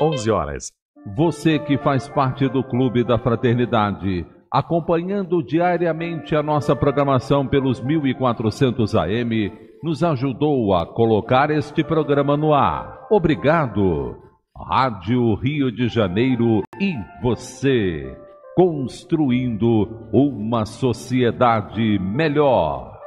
11 horas. Você que faz parte do Clube da Fraternidade, acompanhando diariamente a nossa programação pelos 1400 AM, nos ajudou a colocar este programa no ar. Obrigado. Rádio Rio de Janeiro e você, construindo uma sociedade melhor.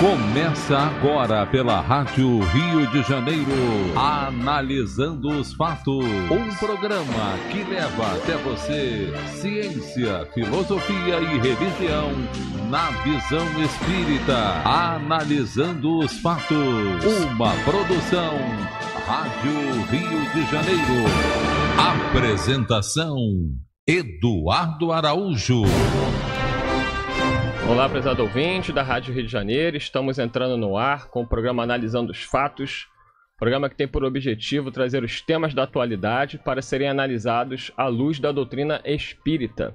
Começa agora pela Rádio Rio de Janeiro, analisando os fatos. Um programa que leva até você ciência, filosofia e religião na visão espírita, analisando os fatos. Uma produção Rádio Rio de Janeiro. Apresentação Eduardo Araújo. Olá, prezado ouvinte da Rádio Rio de Janeiro. Estamos entrando no ar com o programa Analisando os Fatos, programa que tem por objetivo trazer os temas da atualidade para serem analisados à luz da doutrina espírita.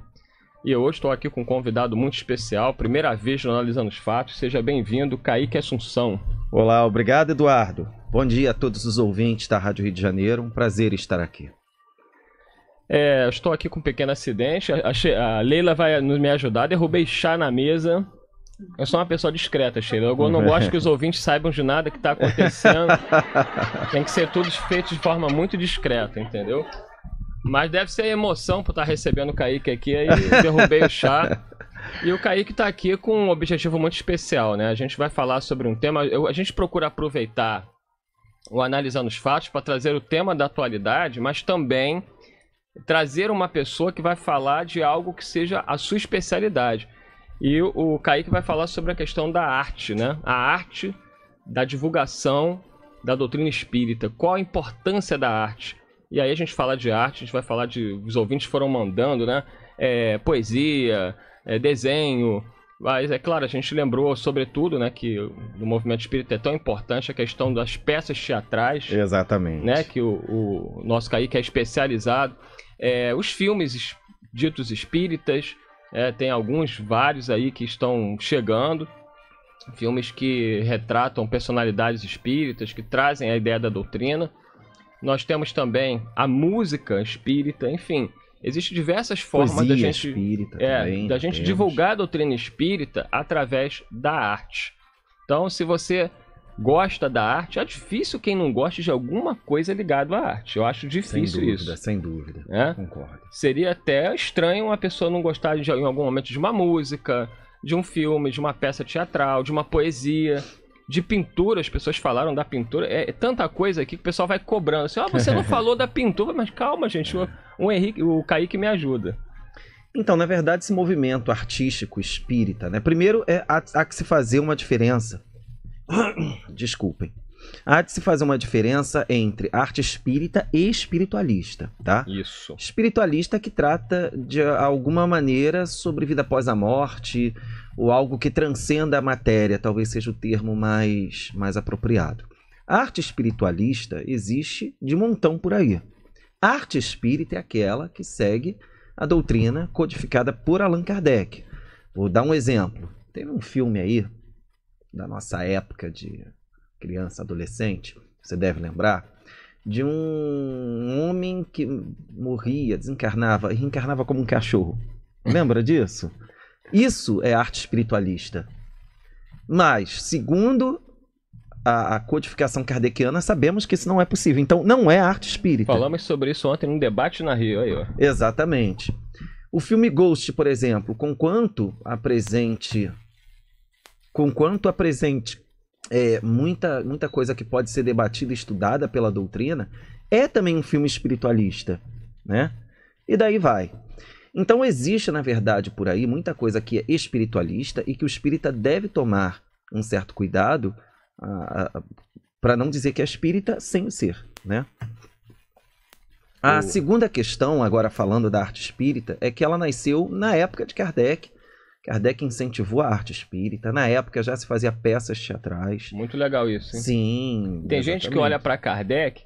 E hoje estou aqui com um convidado muito especial, primeira vez no Analisando os Fatos. Seja bem-vindo, Kaique Assunção. Olá, obrigado, Eduardo. Bom dia a todos os ouvintes da Rádio Rio de Janeiro. Um prazer estar aqui. É, estou aqui com um pequeno acidente. A, a Leila vai nos me ajudar. Derrubei chá na mesa. Eu sou uma pessoa discreta, Sheila. Eu não gosto que os ouvintes saibam de nada que está acontecendo. Tem que ser tudo feito de forma muito discreta, entendeu? Mas deve ser emoção por estar tá recebendo o Kaique aqui. Aí derrubei o chá. E o Kaique está aqui com um objetivo muito especial, né? A gente vai falar sobre um tema. Eu, a gente procura aproveitar o Analisando os Fatos para trazer o tema da atualidade, mas também trazer uma pessoa que vai falar de algo que seja a sua especialidade. E o Kaique vai falar sobre a questão da arte, né? A arte da divulgação da doutrina espírita. Qual a importância da arte? E aí a gente fala de arte, a gente vai falar de. Os ouvintes foram mandando, né? É, poesia, é, desenho. Mas é claro, a gente lembrou, sobretudo, né, que o movimento espírita é tão importante a questão das peças teatrais. Exatamente. Né, que o, o nosso Kaique é especializado é, os filmes ditos espíritas, é, tem alguns, vários aí que estão chegando. Filmes que retratam personalidades espíritas, que trazem a ideia da doutrina. Nós temos também a música espírita, enfim. Existem diversas formas Poesia da gente, espírita é, também, da gente divulgar a doutrina espírita através da arte. Então, se você gosta da arte, é difícil quem não gosta de alguma coisa ligada à arte. Eu acho difícil sem dúvida, isso. Sem dúvida, é? concordo. Seria até estranho uma pessoa não gostar de, em algum momento de uma música, de um filme, de uma peça teatral, de uma poesia. De pintura, as pessoas falaram da pintura. É, é tanta coisa aqui que o pessoal vai cobrando. Assim, ah, você não falou da pintura, mas calma, gente. O, o, Henrique, o Kaique me ajuda. Então, na verdade, esse movimento artístico espírita, né? Primeiro é, há, há que se fazer uma diferença Desculpem. Há de se fazer uma diferença entre arte espírita e espiritualista, tá? Isso. Espiritualista que trata de alguma maneira sobre vida após a morte, ou algo que transcenda a matéria, talvez seja o termo mais, mais apropriado. arte espiritualista existe de montão por aí. arte espírita é aquela que segue a doutrina codificada por Allan Kardec. Vou dar um exemplo. Teve um filme aí da nossa época de criança, adolescente, você deve lembrar, de um homem que morria, desencarnava e reencarnava como um cachorro. Lembra disso? Isso é arte espiritualista. Mas, segundo a, a, codificação kardeciana, sabemos que isso não é possível. Então, não é arte espírita. Falamos sobre isso ontem num debate na Rio. Aí, ó. Exatamente. O filme Ghost, por exemplo, conquanto apresente conquanto apresente é, muita, muita coisa que pode ser debatida e estudada pela doutrina, é também um filme espiritualista, né? E daí vai. Então existe, na verdade, por aí muita coisa que é espiritualista e que o espírita deve tomar um certo cuidado para não dizer que é espírita sem o ser, né? A segunda questão, agora falando da arte espírita, é que ela nasceu na época de Kardec Kardec incentivou a arte espírita. Na época já se fazia peças teatrais. Muito legal isso, hein? Sim. Tem exatamente. gente que olha para Kardec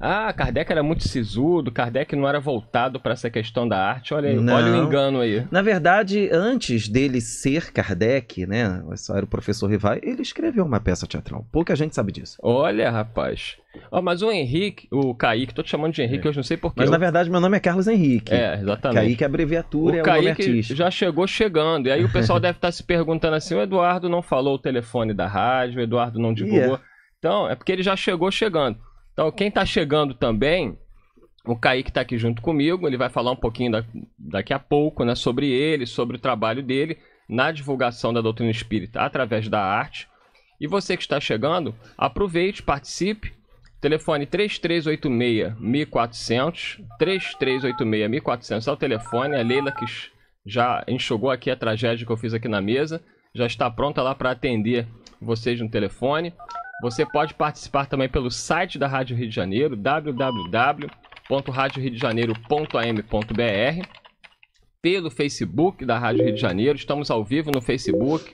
ah, Kardec era muito sisudo, Kardec não era voltado para essa questão da arte. Olha, olha o engano aí. Na verdade, antes dele ser Kardec, né? Só era o professor Rivai, ele escreveu uma peça teatral. Pouca gente sabe disso. Olha, rapaz. Oh, mas o Henrique, o Kaique, tô te chamando de Henrique, é. eu não sei porquê. Mas na verdade meu nome é Carlos Henrique. É, exatamente. Kaique é abreviatura, o é Kaique o artista. nome já chegou chegando. E aí o pessoal deve estar tá se perguntando assim, o Eduardo não falou o telefone da rádio, o Eduardo não divulgou. Yeah. É. Então, é porque ele já chegou chegando. Então, quem está chegando também, o Kaique está aqui junto comigo, ele vai falar um pouquinho da, daqui a pouco né, sobre ele, sobre o trabalho dele na divulgação da doutrina espírita através da arte. E você que está chegando, aproveite, participe. Telefone 3386-1400, 3386-1400 é o telefone, a Leila que já enxugou aqui a tragédia que eu fiz aqui na mesa, já está pronta lá para atender vocês no telefone. Você pode participar também pelo site da Rádio Rio de Janeiro, www.radioriodejaneiro.am.br pelo Facebook da Rádio Rio de Janeiro, estamos ao vivo no Facebook.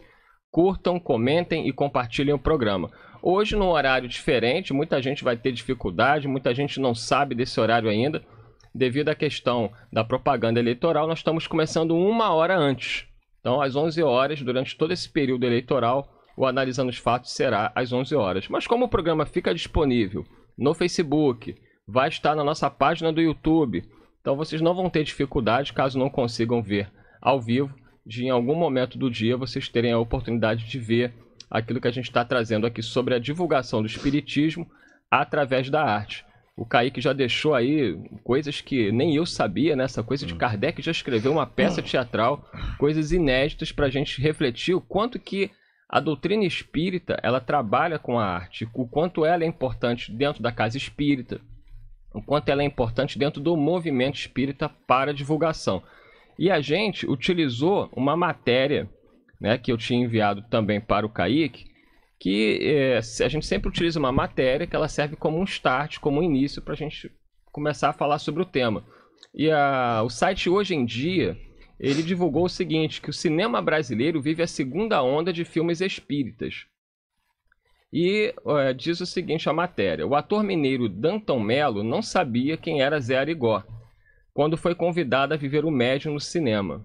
Curtam, comentem e compartilhem o programa. Hoje, num horário diferente, muita gente vai ter dificuldade, muita gente não sabe desse horário ainda. Devido à questão da propaganda eleitoral, nós estamos começando uma hora antes. Então, às 11 horas, durante todo esse período eleitoral, o Analisando os Fatos será às 11 horas. Mas como o programa fica disponível no Facebook, vai estar na nossa página do YouTube, então vocês não vão ter dificuldade caso não consigam ver ao vivo, de em algum momento do dia vocês terem a oportunidade de ver aquilo que a gente está trazendo aqui sobre a divulgação do Espiritismo através da arte. O Kaique já deixou aí coisas que nem eu sabia, né? Essa coisa de hum. Kardec já escreveu uma peça teatral, coisas inéditas para a gente refletir o quanto que a doutrina espírita, ela trabalha com a arte, o quanto ela é importante dentro da casa espírita, o quanto ela é importante dentro do movimento espírita para divulgação. E a gente utilizou uma matéria, né, que eu tinha enviado também para o Kaique, que é, a gente sempre utiliza uma matéria que ela serve como um start, como um início para a gente começar a falar sobre o tema. E a, o site hoje em dia, ele divulgou o seguinte: que o cinema brasileiro vive a segunda onda de filmes espíritas. E uh, diz o seguinte a matéria: o ator mineiro Danton Melo não sabia quem era Zé Arigó quando foi convidado a viver o médium no cinema.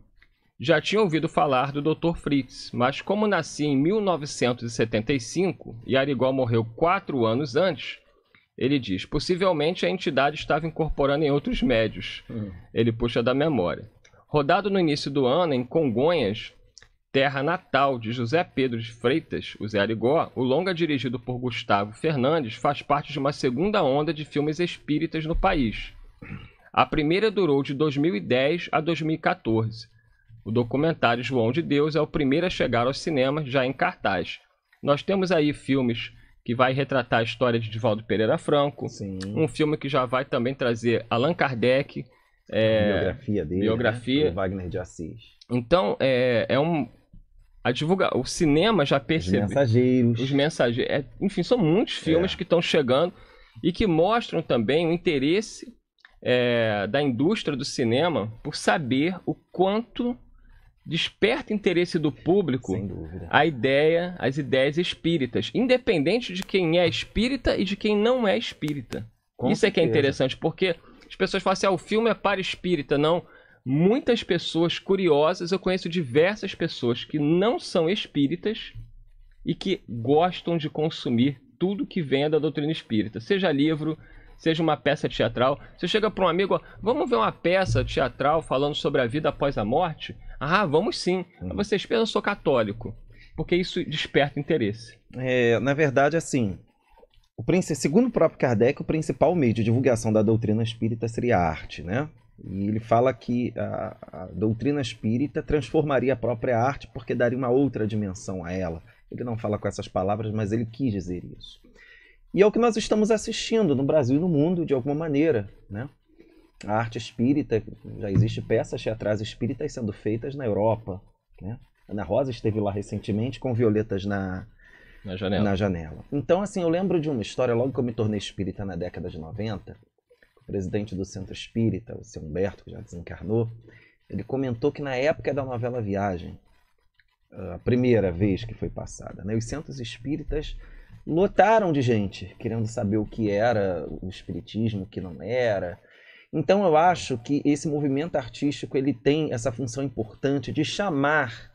Já tinha ouvido falar do Dr. Fritz, mas como nasci em 1975 e Arigó morreu quatro anos antes, ele diz: possivelmente a entidade estava incorporando em outros médios. Hum. Ele puxa da memória. Rodado no início do ano em Congonhas, terra natal de José Pedro de Freitas, o Zé Arigó, o longa dirigido por Gustavo Fernandes faz parte de uma segunda onda de filmes espíritas no país. A primeira durou de 2010 a 2014. O documentário João de Deus é o primeiro a chegar ao cinema já em cartaz. Nós temos aí filmes que vai retratar a história de Divaldo Pereira Franco, Sim. um filme que já vai também trazer Allan Kardec, é, biografia dele. Né, biografia. Né? Wagner de Assis. Então, é, é um. A divulga... O cinema já percebeu. Os mensageiros. Os mensageiros. É, enfim, são muitos é. filmes é. que estão chegando e que mostram também o interesse é, da indústria do cinema por saber o quanto desperta interesse do público a ideia, as ideias espíritas, independente de quem é espírita e de quem não é espírita. Com Isso certeza. é que é interessante, porque pessoas falam assim, ah, o filme é para espírita. Não. Muitas pessoas curiosas, eu conheço diversas pessoas que não são espíritas e que gostam de consumir tudo que vem da doutrina espírita, seja livro, seja uma peça teatral. Você chega para um amigo, vamos ver uma peça teatral falando sobre a vida após a morte? Ah, vamos sim. Hum. Vocês pensam, eu sou católico, porque isso desperta interesse. É, na verdade, assim, o segundo o próprio Kardec, o principal meio de divulgação da doutrina espírita seria a arte, né? E ele fala que a, a doutrina espírita transformaria a própria arte porque daria uma outra dimensão a ela. Ele não fala com essas palavras, mas ele quis dizer isso. E é o que nós estamos assistindo no Brasil e no mundo, de alguma maneira, né? A arte espírita, já existe peças teatrais espíritas sendo feitas na Europa, né? Ana Rosa esteve lá recentemente com Violetas na, na janela. Na janela. Então, assim, eu lembro de uma história, logo que eu me tornei espírita na década de 90, o presidente do centro espírita, o seu Humberto, que já desencarnou, ele comentou que na época da novela Viagem, a primeira vez que foi passada, né, os centros espíritas lotaram de gente querendo saber o que era o espiritismo, o que não era. Então eu acho que esse movimento artístico ele tem essa função importante de chamar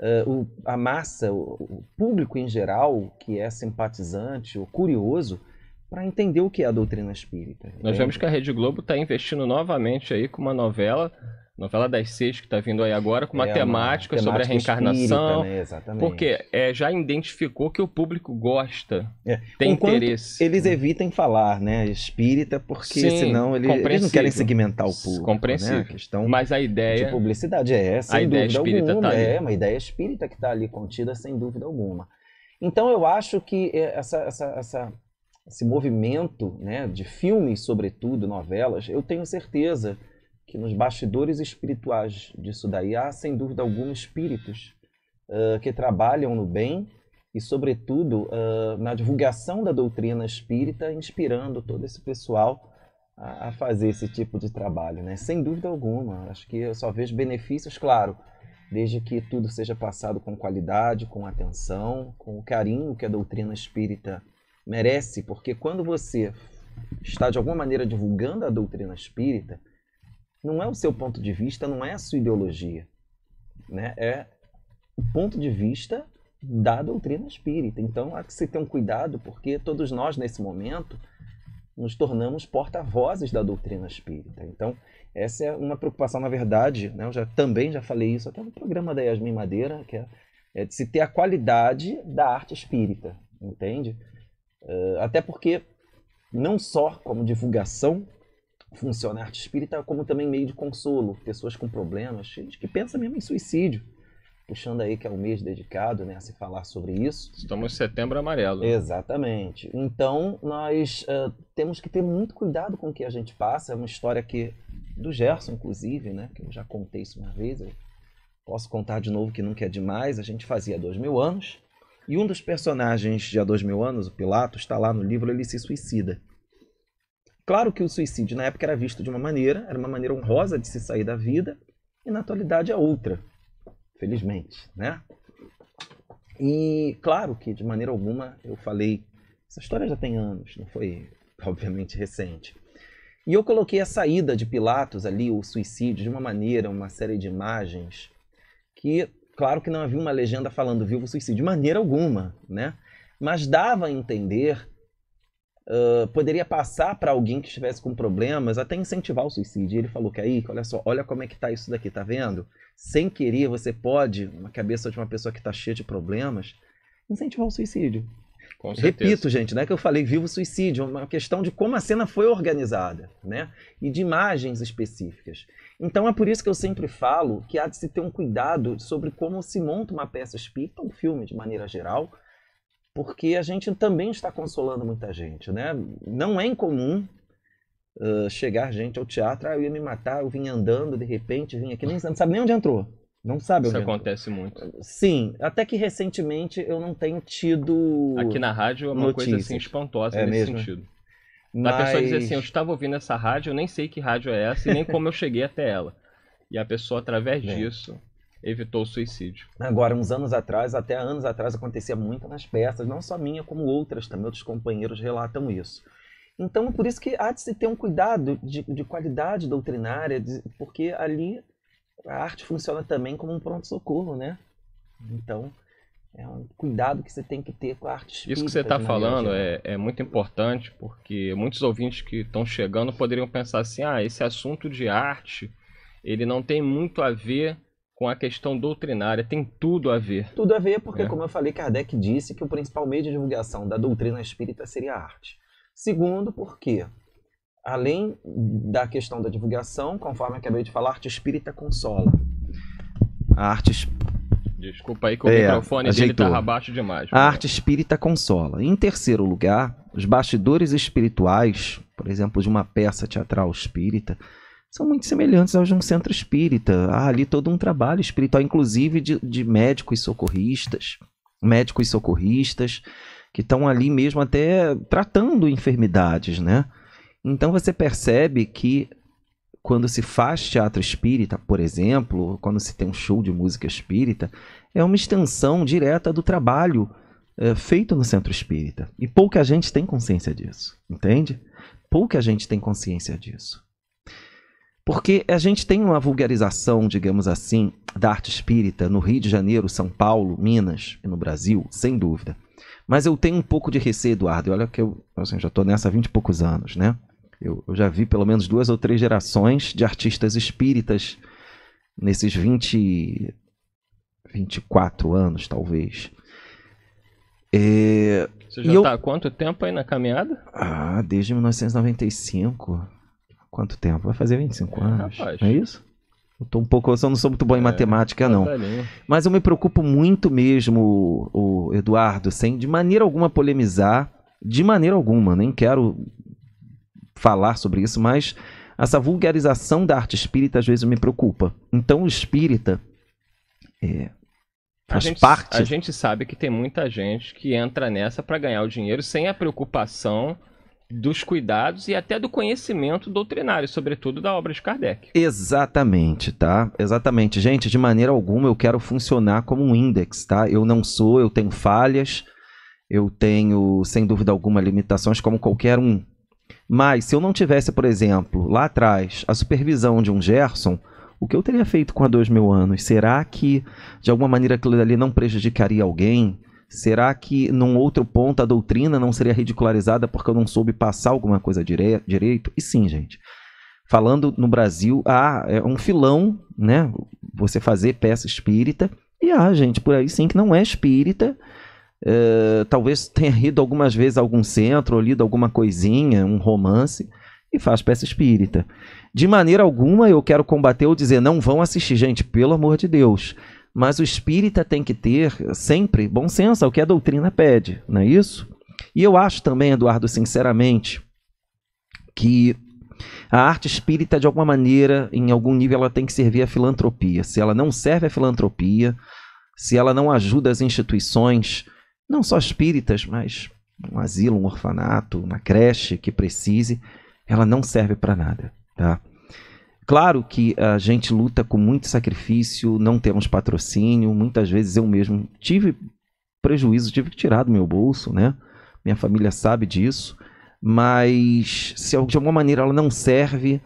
Uh, o, a massa, o, o, público em geral, que é simpatizante ou curioso, para entender o que é a doutrina espírita. Entende? Nós vemos que a Rede Globo está investindo novamente aí com uma novela Novela das Seis, que está vindo aí agora, com é, uma, temática temática sobre a reencarnação. Espírita, né? Porque é, já identificou que o público gosta, é. tem Enquanto interesse. Eles evitem falar, né? Espírita, porque Sim, senão eles, eles, não querem segmentar o público. Né? Compreensível. Né? A questão Mas a ideia. De publicidade é essa. A ideia espírita alguma. Tá ali. É, uma ideia espírita que está ali contida, sem dúvida alguma. Então eu acho que é, essa, essa, essa esse movimento né, de filmes, sobretudo, novelas, eu tenho certeza que nos bastidores espirituais disso daí há, sem dúvida alguma, espíritos uh, que trabalham no bem e, sobretudo, uh, na divulgação da doutrina espírita, inspirando todo esse pessoal a, a fazer esse tipo de trabalho, né? Sem dúvida alguma. Acho que eu só vejo benefícios, claro, desde que tudo seja passado com qualidade, com atenção, com o carinho que a doutrina espírita merece, porque quando você está de alguma maneira divulgando a doutrina espírita, não é o seu ponto de vista, não é a sua ideologia. Né? É o ponto de vista da doutrina espírita. Então há que se ter um cuidado, porque todos nós, nesse momento, nos tornamos porta-vozes da doutrina espírita. Então, essa é uma preocupação, na verdade, né? eu já, também já falei isso até no programa da Yasmin Madeira, que é, é de se ter a qualidade da arte espírita, entende? Uh, até porque, não só como divulgação funciona a arte espírita é como também meio de consolo. Pessoas com problemas, gente que pensa mesmo em suicídio. Puxando aí que é um mês dedicado né, a se falar sobre isso. Estamos em setembro amarelo. Né? Exatamente. Então, nós uh, temos que ter muito cuidado com o que a gente passa. É uma história que, do Gerson, inclusive, né, que eu já contei isso uma vez, eu posso contar de novo que nunca é demais. A gente fazia dois mil anos. E um dos personagens de Há Dois Mil Anos, o Pilatos, está lá no livro, ele se suicida. Claro que o suicídio na época era visto de uma maneira, era uma maneira honrosa de se sair da vida, e na atualidade é outra, felizmente, né? E claro que de maneira alguma eu falei, essa história já tem anos, não foi obviamente recente. E eu coloquei a saída de Pilatos ali, o suicídio, de uma maneira, uma série de imagens, que claro que não havia uma legenda falando vivo suicídio, de maneira alguma, né? Mas dava a entender uh, poderia passar para alguém que estivesse com problemas, até incentivar o suicídio. Ele falou que aí, olha só, olha como é que tá isso daqui, tá vendo? Sem querer, você pode, uma cabeça de uma pessoa que está cheia de problemas, incentivar o suicídio. Repito, gente, não é que eu falei vivo suicídio, é uma questão de como a cena foi organizada, né? E de imagens específicas. Então é por isso que eu sempre falo que há de se ter um cuidado sobre como se monta uma peça espírita, um filme de maneira geral, porque a gente também está consolando muita gente, né? Não é incomum uh, chegar gente ao teatro, ah, eu ia me matar, eu vim andando, de repente vim aqui, nem não sabe nem onde entrou. Não sabe Isso acontece entrou. muito. Sim, até que recentemente eu não tenho tido. Aqui na rádio é uma coisa assim espantosa é nesse mesmo? sentido. Mas... A pessoa diz assim: Eu estava ouvindo essa rádio, eu nem sei que rádio é essa e nem como eu cheguei até ela. E a pessoa, através Bem. disso, evitou o suicídio. Agora, uns anos atrás, até anos atrás, acontecia muito nas peças, não só minha, como outras também, outros companheiros relatam isso. Então, por isso que há de se ter um cuidado de, de qualidade doutrinária, de, porque ali a arte funciona também como um pronto-socorro, né? Então, é um cuidado que você tem que ter com a arte espírita. Isso que você está falando é, é muito importante, porque muitos ouvintes que estão chegando poderiam pensar assim, ah, esse assunto de arte, ele não tem muito a ver com a questão doutrinária, tem tudo a ver. Tudo a ver, porque, é. como eu falei, Kardec disse que o principal meio de divulgação da doutrina espírita seria a arte. Segundo, porque, além da questão da divulgação, conforme eu acabei de falar, a arte espírita consola. A arte Desculpa aí que o é, microfone tá ajeitou. dele estava abaixo demais. A é. arte espírita consola. Em terceiro lugar, os bastidores espirituais, por exemplo, de uma peça teatral espírita, são muito semelhantes aos de um centro espírita. Há ali todo um trabalho espiritual, inclusive de, de médicos socorristas, médicos socorristas que estão ali mesmo até tratando enfermidades, né? Então você percebe que quando se faz teatro espírita, por exemplo, quando se tem um show de música espírita, é uma extensão direta do trabalho é, feito no centro espírita. E pouca gente tem consciência disso, entende? Pouca gente tem consciência disso. Porque a gente tem uma vulgarização, digamos assim, da arte espírita no Rio de Janeiro, São Paulo, Minas e no Brasil, sem dúvida. Mas eu tenho um pouco de receio, Eduardo. Olha que eu assim, já estou nessa há 20 e poucos anos, né? Eu, eu, já vi pelo menos duas ou três gerações de artistas espíritas nesses 20, 24 anos, talvez. É, Você já está eu... Tá há quanto tempo aí na caminhada? Ah, desde 1995. Quanto tempo? Vai fazer 25 é, anos. Rapaz. Não é isso? Eu tô um pouco, eu não sou muito bom em é, matemática, tá não. Mas eu me preocupo muito mesmo, o, o Eduardo, sem de maneira alguma polemizar, de maneira alguma, nem quero falar sobre isso, mas essa vulgarização da arte espírita às vezes me preocupa. Então o espírita é, faz a gente, parte. A gente sabe que tem muita gente que entra nessa para ganhar o dinheiro sem a preocupação dos cuidados e até do conhecimento doutrinário, sobretudo da obra de Kardec. Exatamente, tá? Exatamente. Gente, de maneira alguma eu quero funcionar como um index, tá? Eu não sou, eu tenho falhas, eu tenho, sem dúvida alguma, limitações como qualquer um. Mas se eu não tivesse, por exemplo, lá atrás, a supervisão de um Gerson, o que eu teria feito com a dois mil anos? Será que, de alguma maneira, aquilo ali não prejudicaria alguém? Será que num outro ponto a doutrina não seria ridicularizada porque eu não soube passar alguma coisa dire direito? E sim, gente. Falando no Brasil, há é um filão, né? Você fazer peça espírita. E há gente por aí sim que não é espírita. É, talvez tenha ido algumas vezes a algum centro, ou lido alguma coisinha, um romance, e faz peça espírita. De maneira alguma eu quero combater ou dizer não vão assistir, gente, pelo amor de Deus. Mas o espírita tem que ter sempre bom senso, é o que a doutrina pede, não é isso? E eu acho também, Eduardo, sinceramente, que a arte espírita, de alguma maneira, em algum nível, ela tem que servir à filantropia. Se ela não serve à filantropia, se ela não ajuda as instituições, não só espíritas, mas um asilo, um orfanato, uma creche que precise, ela não serve para nada. Tá? Claro que a gente luta com muito sacrifício, não temos patrocínio, muitas vezes eu mesmo tive prejuízo, tive que tirar do meu bolso, né? Minha família sabe disso, mas se de alguma maneira ela não serve,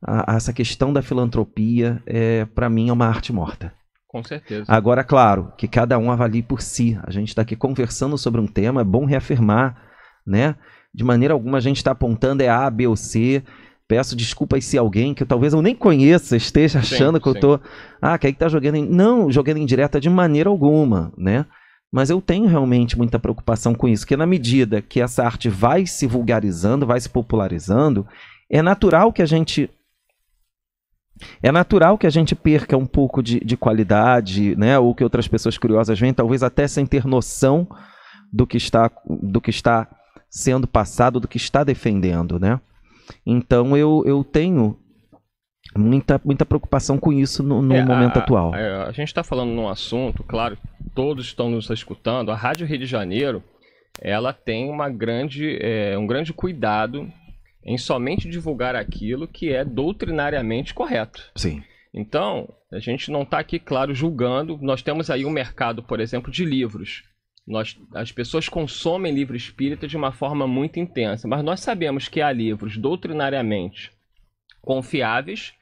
a, a essa questão da filantropia, é, para mim, é uma arte morta. Com certeza. Agora, claro, que cada um avalie por si. A gente está aqui conversando sobre um tema, é bom reafirmar, né? De maneira alguma a gente está apontando é A, B ou C. Peço desculpas se alguém que eu, talvez eu nem conheça esteja achando sim, que eu estou Ah, que aí está jogando. Em... Não, jogando em direta de maneira alguma, né? Mas eu tenho realmente muita preocupação com isso, que na medida que essa arte vai se vulgarizando, vai se popularizando, é natural que a gente é natural que a gente perca um pouco de, de, qualidade, né? Ou que outras pessoas curiosas veem, talvez até sem ter noção do que está, do que está sendo passado, do que está defendendo, né? Então eu, eu tenho muita, muita preocupação com isso no, no é, momento a, atual. A, é, a gente está falando num assunto, claro, todos estão nos escutando. A Rádio Rio de Janeiro ela tem uma grande, é, um grande cuidado em somente divulgar aquilo que é doutrinariamente correto. Sim. Então, a gente não está aqui, claro, julgando. Nós temos aí um mercado, por exemplo, de livros. Nós, as pessoas consomem livro espírita de uma forma muito intensa, mas nós sabemos que há livros doutrinariamente confiáveis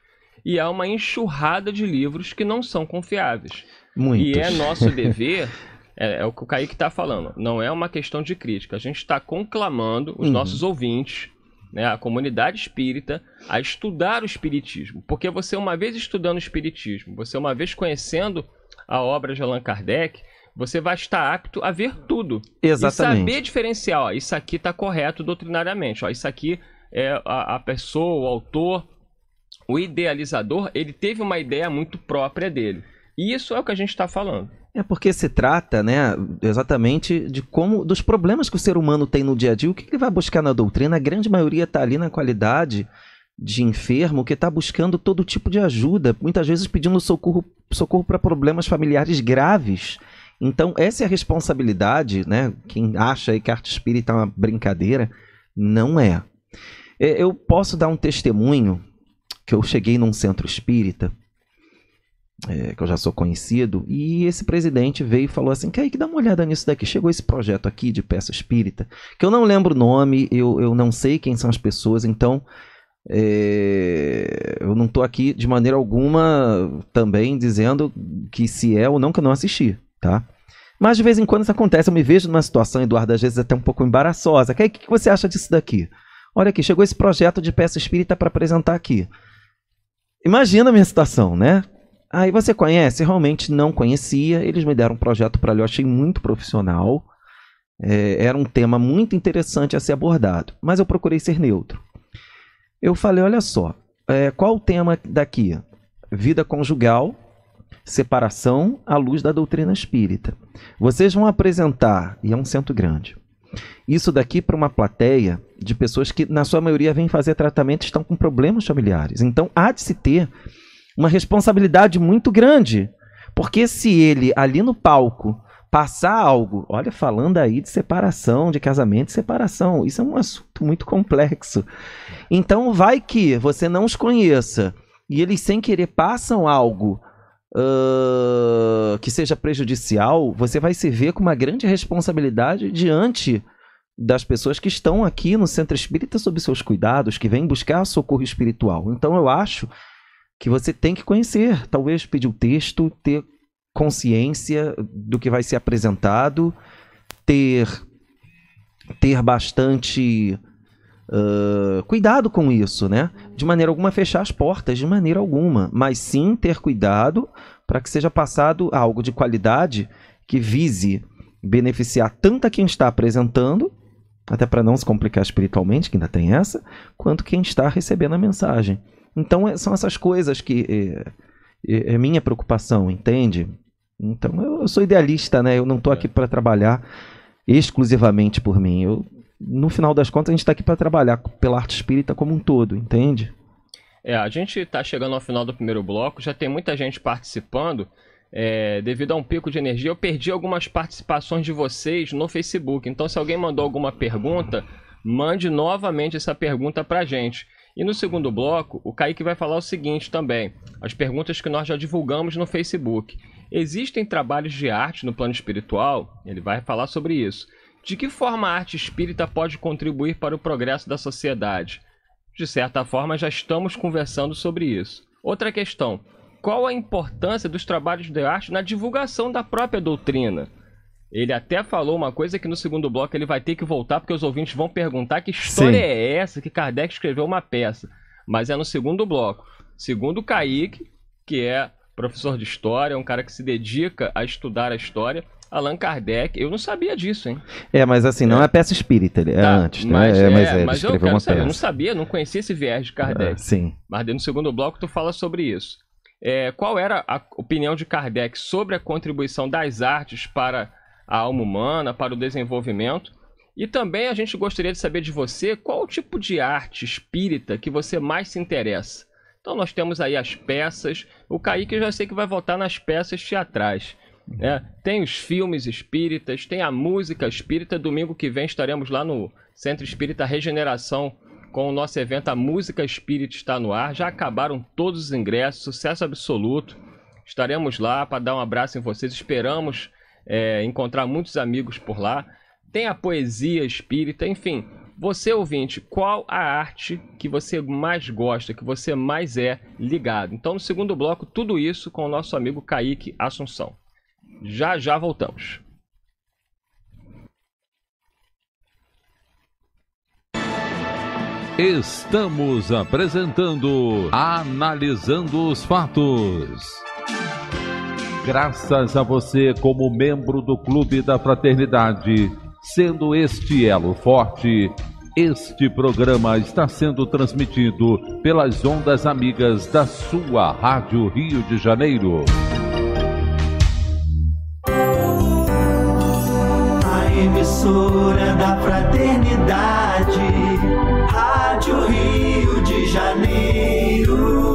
e há uma enxurrada de livros que não são confiáveis. Muitos. E é nosso dever, é, é o que o Kaique está falando, não é uma questão de crítica. A gente está conclamando os uhum. nossos ouvintes, né, a comunidade espírita, a estudar o Espiritismo. Porque você, uma vez estudando o Espiritismo, você, uma vez conhecendo a obra de Allan Kardec você vai estar apto a ver tudo. Exatamente. E saber diferenciar, ó, isso aqui está correto doutrinariamente, ó, isso aqui é a, a pessoa, o autor, o idealizador, ele teve uma ideia muito própria dele. E isso é o que a gente está falando. É porque se trata, né, exatamente de como dos problemas que o ser humano tem no dia a dia, o que ele vai buscar na doutrina, a grande maioria está ali na qualidade de enfermo que está buscando todo tipo de ajuda, muitas vezes pedindo socorro socorro para problemas familiares graves então, essa é a responsabilidade, né? Quem acha aí que a arte espírita é uma brincadeira, não é. é. Eu posso dar um testemunho que eu cheguei num centro espírita, é, que eu já sou conhecido, e esse presidente veio e falou assim: Kaique, dá uma olhada nisso daqui. Chegou esse projeto aqui de peça espírita, que eu não lembro o nome, eu, eu não sei quem são as pessoas, então. É, eu não estou aqui de maneira alguma também dizendo que se é ou não que eu não assisti tá? Mas de vez em quando isso acontece. Eu me vejo numa situação, Eduardo, às vezes até um pouco embaraçosa. O que, que você acha disso daqui? Olha aqui, chegou esse projeto de peça espírita para apresentar aqui. Imagina a minha situação, né? Aí você conhece? Realmente não conhecia. Eles me deram um projeto para ali, eu achei muito profissional. É, era um tema muito interessante a ser abordado, mas eu procurei ser neutro. Eu falei: olha só, é, qual o tema daqui? Vida conjugal, separação à luz da doutrina espírita. Vocês vão apresentar, e é um centro grande, isso daqui para uma plateia de pessoas que, na sua maioria, vêm fazer tratamento e estão com problemas familiares. Então, há de se ter uma responsabilidade muito grande, porque se ele, ali no palco, passar algo, olha, falando aí de separação, de casamento e separação, isso é um assunto muito complexo. Então, vai que você não os conheça e eles, sem querer, passam algo uh, que seja prejudicial, você vai se ver com uma grande responsabilidade diante das pessoas que estão aqui no centro espírita sob seus cuidados, que vêm buscar socorro espiritual. Então eu acho que você tem que conhecer, talvez pedir o texto, ter consciência do que vai ser apresentado, ter ter bastante Uh, cuidado com isso, né? De maneira alguma fechar as portas, de maneira alguma, mas sim ter cuidado para que seja passado algo de qualidade que vise beneficiar tanto a quem está apresentando, até para não se complicar espiritualmente, que ainda tem essa, quanto quem está recebendo a mensagem. Então é, são essas coisas que é, é, é minha preocupação, entende? Então eu, eu sou idealista, né? Eu não estou é. aqui para trabalhar exclusivamente por mim. Eu no final das contas, a gente está aqui para trabalhar pela arte espírita como um todo, entende? É, a gente está chegando ao final do primeiro bloco, já tem muita gente participando. É, devido a um pico de energia, eu perdi algumas participações de vocês no Facebook. Então, se alguém mandou alguma pergunta, mande novamente essa pergunta para a gente. E no segundo bloco, o Kaique vai falar o seguinte também: as perguntas que nós já divulgamos no Facebook. Existem trabalhos de arte no plano espiritual? Ele vai falar sobre isso. De que forma a arte espírita pode contribuir para o progresso da sociedade? De certa forma, já estamos conversando sobre isso. Outra questão: qual a importância dos trabalhos de arte na divulgação da própria doutrina? Ele até falou uma coisa que no segundo bloco ele vai ter que voltar, porque os ouvintes vão perguntar que história Sim. é essa que Kardec escreveu uma peça. Mas é no segundo bloco. Segundo Kaique, que é professor de história, é um cara que se dedica a estudar a história, Allan Kardec, eu não sabia disso, hein? É, mas assim, não é, é peça espírita, ele é tá, antes, né? mas, né? É, mas, é, é mas eu, quero saber, eu não sabia, não conhecia esse viés de Kardec. Ah, sim. Mas no segundo bloco tu fala sobre isso. É, qual era a opinião de Kardec sobre a contribuição das artes para a alma humana, para o desenvolvimento? E também a gente gostaria de saber de você qual o tipo de arte espírita que você mais se interessa. Então nós temos aí as peças. O Kaique eu já sei que vai voltar nas peças teatrais. Né? tem os filmes espíritas, tem a música espírita. Domingo que vem estaremos lá no Centro Espírita Regeneração com o nosso evento A Música Espírita está no ar. Já acabaram todos os ingressos, sucesso absoluto. Estaremos lá para dar um abraço em vocês. Esperamos é, encontrar muitos amigos por lá. Tem a poesia espírita, enfim. Você ouvinte, qual a arte que você mais gosta, que você mais é ligado? Então, no segundo bloco, tudo isso com o nosso amigo Kaique Assunção. Já já voltamos. Estamos apresentando Analisando os Fatos. Graças a você, como membro do Clube da Fraternidade, sendo este elo forte, este programa está sendo transmitido pelas ondas amigas da sua Rádio Rio de Janeiro. emissora da fraternidade, Rádio Rio de Janeiro.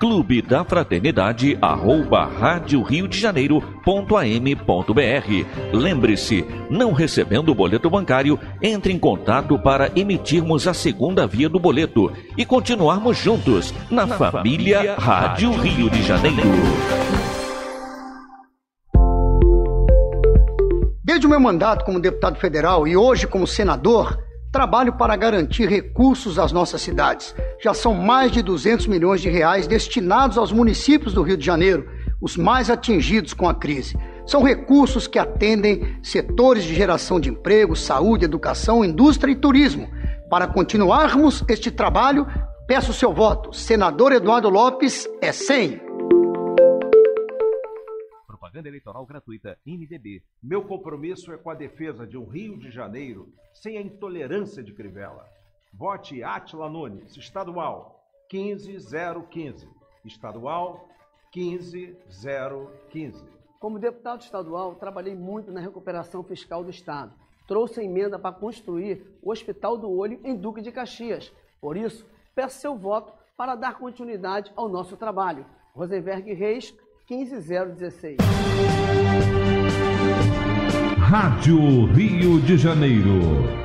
clube da fraternidade arroba rádio Rio de Janeiro ponto AM ponto BR. Lembre-se, não recebendo o boleto bancário, entre em contato para emitirmos a segunda via do boleto e continuarmos juntos na, na família, família Rádio Rio de Janeiro. Desde o meu mandato como deputado federal e hoje como senador, trabalho para garantir recursos às nossas cidades. Já são mais de 200 milhões de reais destinados aos municípios do Rio de Janeiro, os mais atingidos com a crise. São recursos que atendem setores de geração de emprego, saúde, educação, indústria e turismo. Para continuarmos este trabalho, peço seu voto. Senador Eduardo Lopes é 100 propaganda eleitoral gratuita. MDB. Meu compromisso é com a defesa de um Rio de Janeiro sem a intolerância de Crivella. Vote Atila Nunes, estadual 15015. Estadual 15015. Como deputado estadual, trabalhei muito na recuperação fiscal do Estado. Trouxe emenda para construir o Hospital do Olho em Duque de Caxias. Por isso, peço seu voto para dar continuidade ao nosso trabalho. Rosenberg Reis, 15016. Rádio Rio de Janeiro,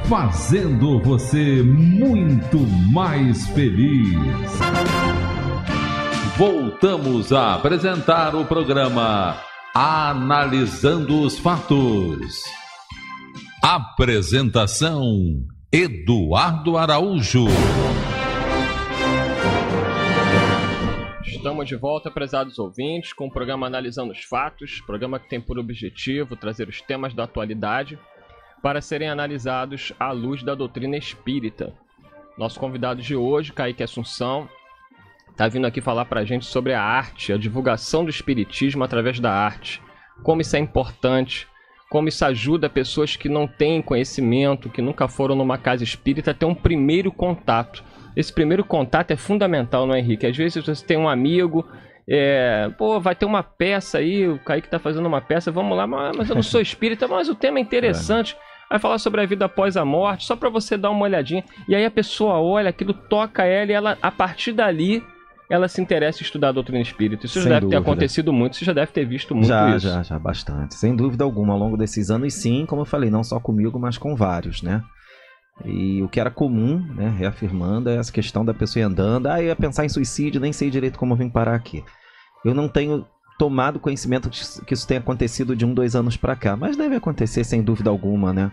fazendo você muito mais feliz. Voltamos a apresentar o programa Analisando os Fatos. Apresentação: Eduardo Araújo. Estamos de volta, prezados ouvintes, com o programa Analisando os Fatos, programa que tem por objetivo trazer os temas da atualidade para serem analisados à luz da doutrina espírita. Nosso convidado de hoje, Kaique Assunção, está vindo aqui falar para a gente sobre a arte, a divulgação do espiritismo através da arte, como isso é importante, como isso ajuda pessoas que não têm conhecimento, que nunca foram numa casa espírita, a ter um primeiro contato esse primeiro contato é fundamental, não é, Henrique? Às vezes você tem um amigo, é, pô, vai ter uma peça aí, o Kaique tá fazendo uma peça, vamos lá, mas eu não sou espírita, mas o tema é interessante. Vai falar sobre a vida após a morte, só para você dar uma olhadinha. E aí a pessoa olha, aquilo toca ela e ela, a partir dali, ela se interessa em estudar a doutrina espírita. Isso já deve dúvida. ter acontecido muito, você já deve ter visto muito já, isso. Já, já, bastante. Sem dúvida alguma, ao longo desses anos, sim, como eu falei, não só comigo, mas com vários, né? E o que era comum, né, reafirmando, é essa questão da pessoa ir andando, ah, eu ia pensar em suicídio, nem sei direito como eu vim parar aqui. Eu não tenho tomado conhecimento que isso tenha acontecido de um, dois anos para cá, mas deve acontecer sem dúvida alguma, né?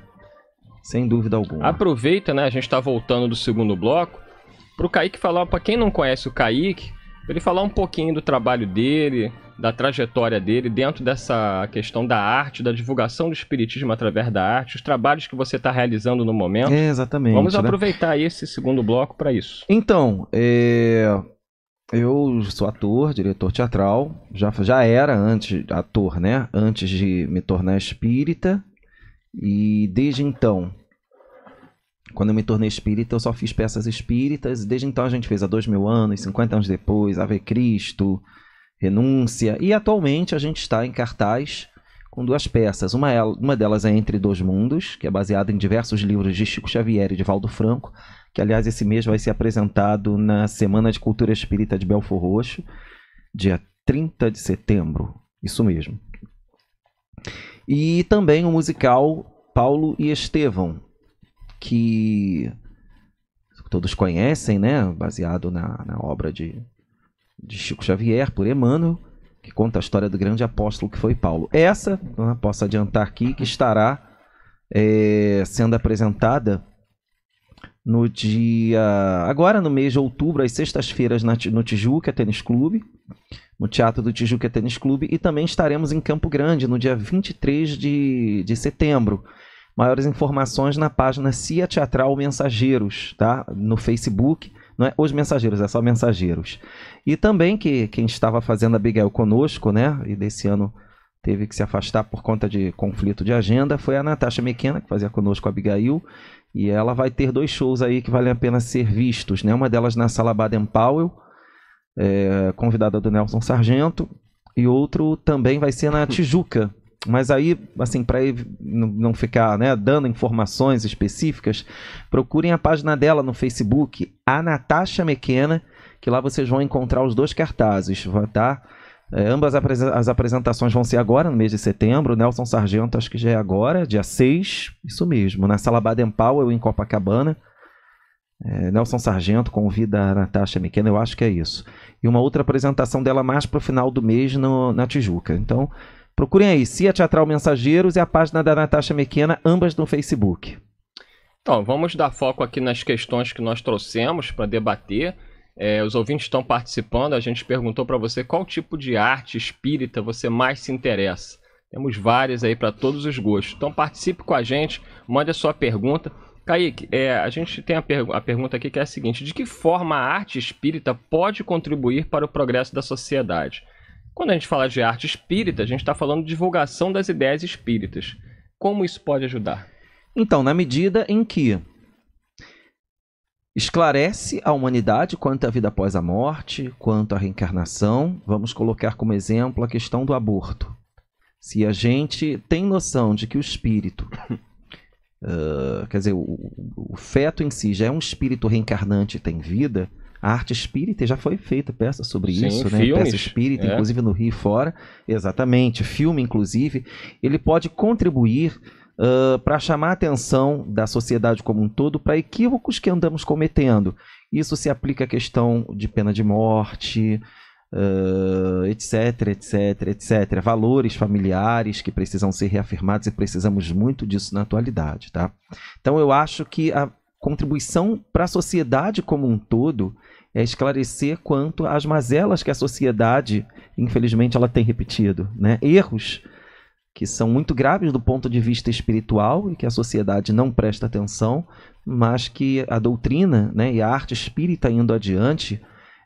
Sem dúvida alguma. Aproveita, né, a gente está voltando do segundo bloco, para o Kaique falar, para quem não conhece o Kaique, ele falar um pouquinho do trabalho dele, da trajetória dele dentro dessa questão da arte, da divulgação do espiritismo através da arte, os trabalhos que você está realizando no momento. É, exatamente. Vamos né? aproveitar esse segundo bloco para isso. Então, é... eu sou ator, diretor teatral, já, já era antes ator, né? Antes de me tornar espírita e desde então quando eu me tornei espírita, eu só fiz peças espíritas. Desde então a gente fez há dois mil anos, 50 anos depois, Ave Cristo, Renúncia. E atualmente a gente está em cartaz com duas peças. Uma, é, uma delas é Entre Dois Mundos, que é baseada em diversos livros de Chico Xavier e de Valdo Franco, que aliás esse mês vai ser apresentado na Semana de Cultura Espírita de Belfor Roxo, dia 30 de setembro. Isso mesmo. E também o musical Paulo e Estevão, que todos conhecem, né? baseado na, na obra de, de Chico Xavier, por Emmanuel, que conta a história do grande apóstolo que foi Paulo. Essa, posso adiantar aqui, que estará é, sendo apresentada no dia. Agora, no mês de outubro, às sextas-feiras, no Tijuca Tênis Clube, no Teatro do Tijuca Tênis Clube, e também estaremos em Campo Grande, no dia 23 de, de setembro. Maiores informações na página Cia Teatral Mensageiros, tá? No Facebook. Não é os mensageiros, é só mensageiros. E também que quem estava fazendo a Abigail conosco, né? E desse ano teve que se afastar por conta de conflito de agenda, foi a Natasha Mequena, que fazia conosco a Abigail, e ela vai ter dois shows aí que valem a pena ser vistos, né? Uma delas na Sala Baden Powell, é, convidada do Nelson Sargento, e outro também vai ser na Tijuca, mas aí, assim, para não ficar né, dando informações específicas, procurem a página dela no Facebook, a Natasha Mequena, que lá vocês vão encontrar os dois cartazes, tá? É, ambas as apresentações vão ser agora, no mês de setembro. Nelson Sargento, acho que já é agora, dia 6, isso mesmo, na Sala Baden Powell, em Copacabana. É, Nelson Sargento convida a Natasha Mequena, eu acho que é isso. E uma outra apresentação dela mais para o final do mês no, na Tijuca. Então, Procurem aí, Cia Teatral Mensageiros e a página da Natasha Mequena, ambas no Facebook. Então, vamos dar foco aqui nas questões que nós trouxemos para debater. É, os ouvintes estão participando, a gente perguntou para você qual tipo de arte espírita você mais se interessa. Temos várias aí para todos os gostos. Então participe com a gente, mande a sua pergunta. Kaique, é, a gente tem a, pergu a, pergunta aqui que é a seguinte: de que forma a arte espírita pode contribuir para o progresso da sociedade? Quando a gente fala de arte espírita, a gente está falando de divulgação das ideias espíritas. Como isso pode ajudar? Então, na medida em que esclarece a humanidade quanto à vida após a morte, quanto à reencarnação, vamos colocar como exemplo a questão do aborto. Se a gente tem noção de que o espírito, uh, quer dizer, o, o feto em si já é um espírito reencarnante e tem vida, a arte espírita já foi feita peça sobre Sim, isso, né? Filmes. Peça espírita, é. inclusive no Rio e fora. Exatamente. Filme, inclusive, ele pode contribuir. Uh, ah, para chamar a atenção da sociedade como um todo para equívocos que andamos cometendo. Isso se aplica à questão de pena de morte, uh, etc, etc, etc. Valores familiares que precisam ser reafirmados e precisamos muito disso na atualidade, tá? Então eu acho que a, contribuição para a sociedade como um todo é esclarecer quanto às mazelas que a sociedade, infelizmente, ela tem repetido, né? Erros que são muito graves do ponto de vista espiritual e que a sociedade não presta atenção, mas que a doutrina, né, e a arte espírita indo adiante,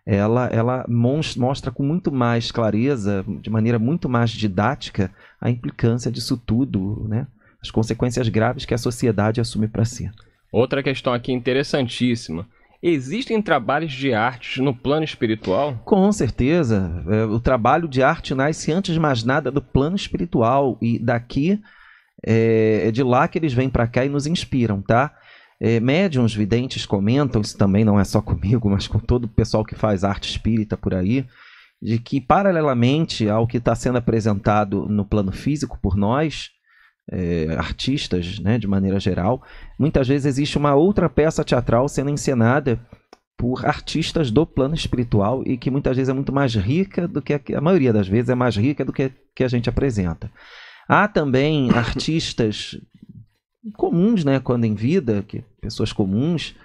ela, ela mostra com muito mais clareza, de maneira muito mais didática, a implicância disso tudo, né? as consequências graves que a sociedade assume para si. Outra questão aqui interessantíssima. Existem trabalhos de arte no plano espiritual? Com certeza. É, o trabalho de arte nasce, antes de mais nada, do plano espiritual. E daqui, é, é de lá que eles vêm para cá e nos inspiram, tá? É, videntes comentam, isso também não é só comigo, mas com todo o pessoal que faz arte espírita por aí, de que, paralelamente ao que está sendo apresentado no plano físico por nós, é, artistas, né, de maneira geral, muitas vezes existe uma outra peça teatral sendo encenada por artistas do plano espiritual e que muitas vezes é muito mais rica do que a, a maioria das vezes é mais rica do que, que a gente apresenta. Há também artistas comuns, né, quando em vida, que pessoas comuns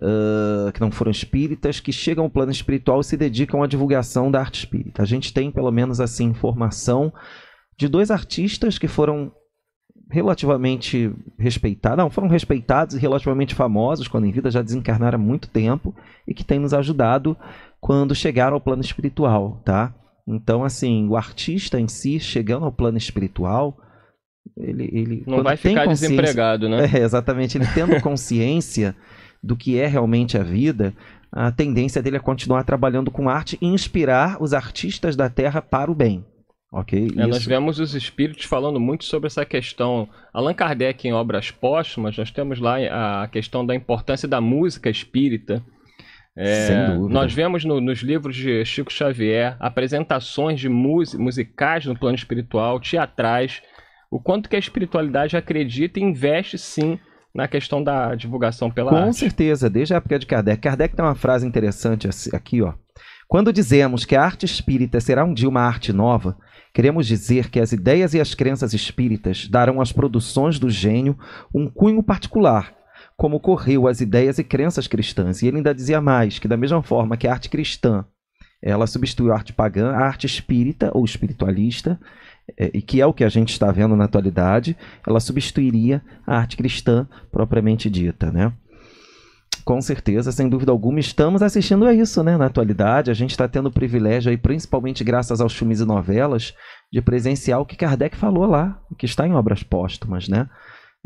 uh, que não foram espíritas, que chegam ao plano espiritual e se dedicam à divulgação da arte espírita. A gente tem pelo menos assim informação de dois artistas que foram relativamente respeitados, não, foram respeitados e relativamente famosos quando em vida, já desencarnaram há muito tempo e que têm nos ajudado quando chegaram ao plano espiritual, tá? Então, assim, o artista em si, chegando ao plano espiritual, ele... ele não vai ficar desempregado, né? É, exatamente. Ele tendo consciência do que é realmente a vida, a tendência dele é continuar trabalhando com arte e inspirar os artistas da Terra para o bem. Ok. É, nós vemos os espíritos falando muito sobre essa questão. Allan Kardec, em obras póstumas, nós temos lá eh, a questão da importância da música espírita. É, Sem dúvida. Nós vemos no, nos livros de Chico Xavier apresentações de mus, musicais no plano espiritual, teatrais, o quanto que a espiritualidade acredita e investe sim na questão da divulgação pela Com arte. certeza, desde a época de Kardec. Kardec tem uma frase interessante assim, aqui, ó. Quando dizemos que a arte espírita será um dia uma arte nova, Queremos dizer que as ideias e as crenças espíritas darão às produções do gênio um cunho particular, como ocorreu às ideias e crenças cristãs. E ele ainda dizia mais que da mesma forma que a arte cristã, ela substituiu a arte pagã, a arte espírita ou espiritualista, é, e que é o que a gente está vendo na atualidade, ela substituiria a arte cristã propriamente dita, né? Com certeza, sem dúvida alguma, estamos assistindo a é isso, né? Na atualidade, a gente está tendo o privilégio aí, principalmente graças aos filmes e novelas, de presenciar o que Kardec falou lá, que está em obras póstumas, né?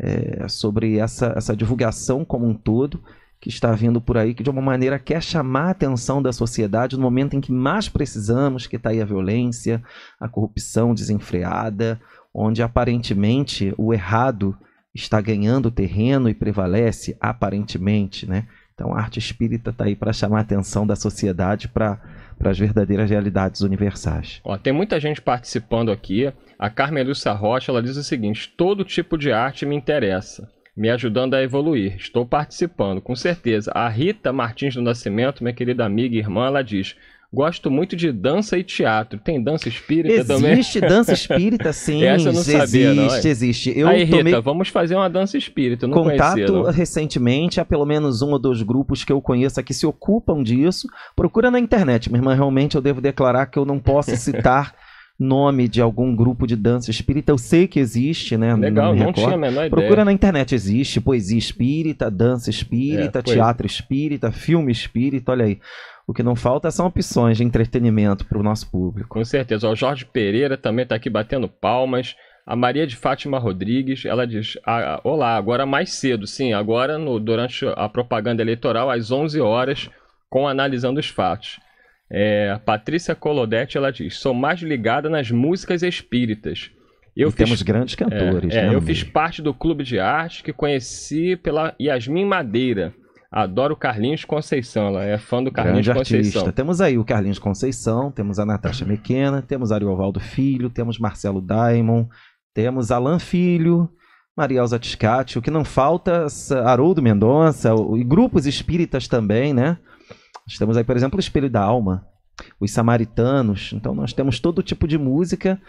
É, sobre essa, essa divulgação como um todo que está vindo por aí, que de uma maneira quer chamar a atenção da sociedade no momento em que mais precisamos, que está aí a violência, a corrupção desenfreada, onde aparentemente o errado está ganhando terreno e prevalece aparentemente, né? Então a arte espírita está aí para chamar a atenção da sociedade para as verdadeiras realidades universais. Ó, tem muita gente participando aqui. A Carmen Lúcia Rocha ela diz o seguinte: todo tipo de arte me interessa, me ajudando a evoluir. Estou participando, com certeza. A Rita Martins do Nascimento, minha querida amiga e irmã, ela diz: Gosto muito de dança e teatro. Tem dança espírita existe também? Existe dança espírita, sim. Essa eu não existe, sabia, não. É? Existe, eu Aí, Rita, vamos fazer uma dança espírita. não Contato conhecia, não. recentemente, há pelo menos um ou dois grupos que eu conheço que se ocupam disso. Procura na internet, minha irmã. Realmente eu devo declarar que eu não posso citar nome de algum grupo de dança espírita. Eu sei que existe, né? Legal, não, não tinha a menor ideia. Procura na internet, existe poesia espírita, dança é, espírita, é, teatro espírita, filme espírita, olha aí. O que não falta são opções de entretenimento para o nosso público. Com certeza. O Jorge Pereira também está aqui batendo palmas. A Maria de Fátima Rodrigues, ela diz: ah, Olá, agora mais cedo, sim, agora no, durante a propaganda eleitoral, às 11 horas, com Analisando os Fatos. É, Patrícia Colodetti, ela diz: Sou mais ligada nas músicas espíritas. Eu e fiz, temos grandes é, cantores. É, né, eu fiz parte do clube de arte que conheci pela Yasmin Madeira. Adoro Carlinhos Conceição, ela é fã do Carlinhos Grande Conceição. Artista. Temos aí o Carlinhos Conceição, temos a Natasha Mequena, temos Ariovaldo Filho, temos Marcelo Daimon, temos Alan Filho, Maria Elza Tiscati, o que não falta, Haroldo Mendonça, e grupos espíritas também, né? Nós temos aí, por exemplo, o Espelho da Alma, os Samaritanos, então nós temos todo tipo de música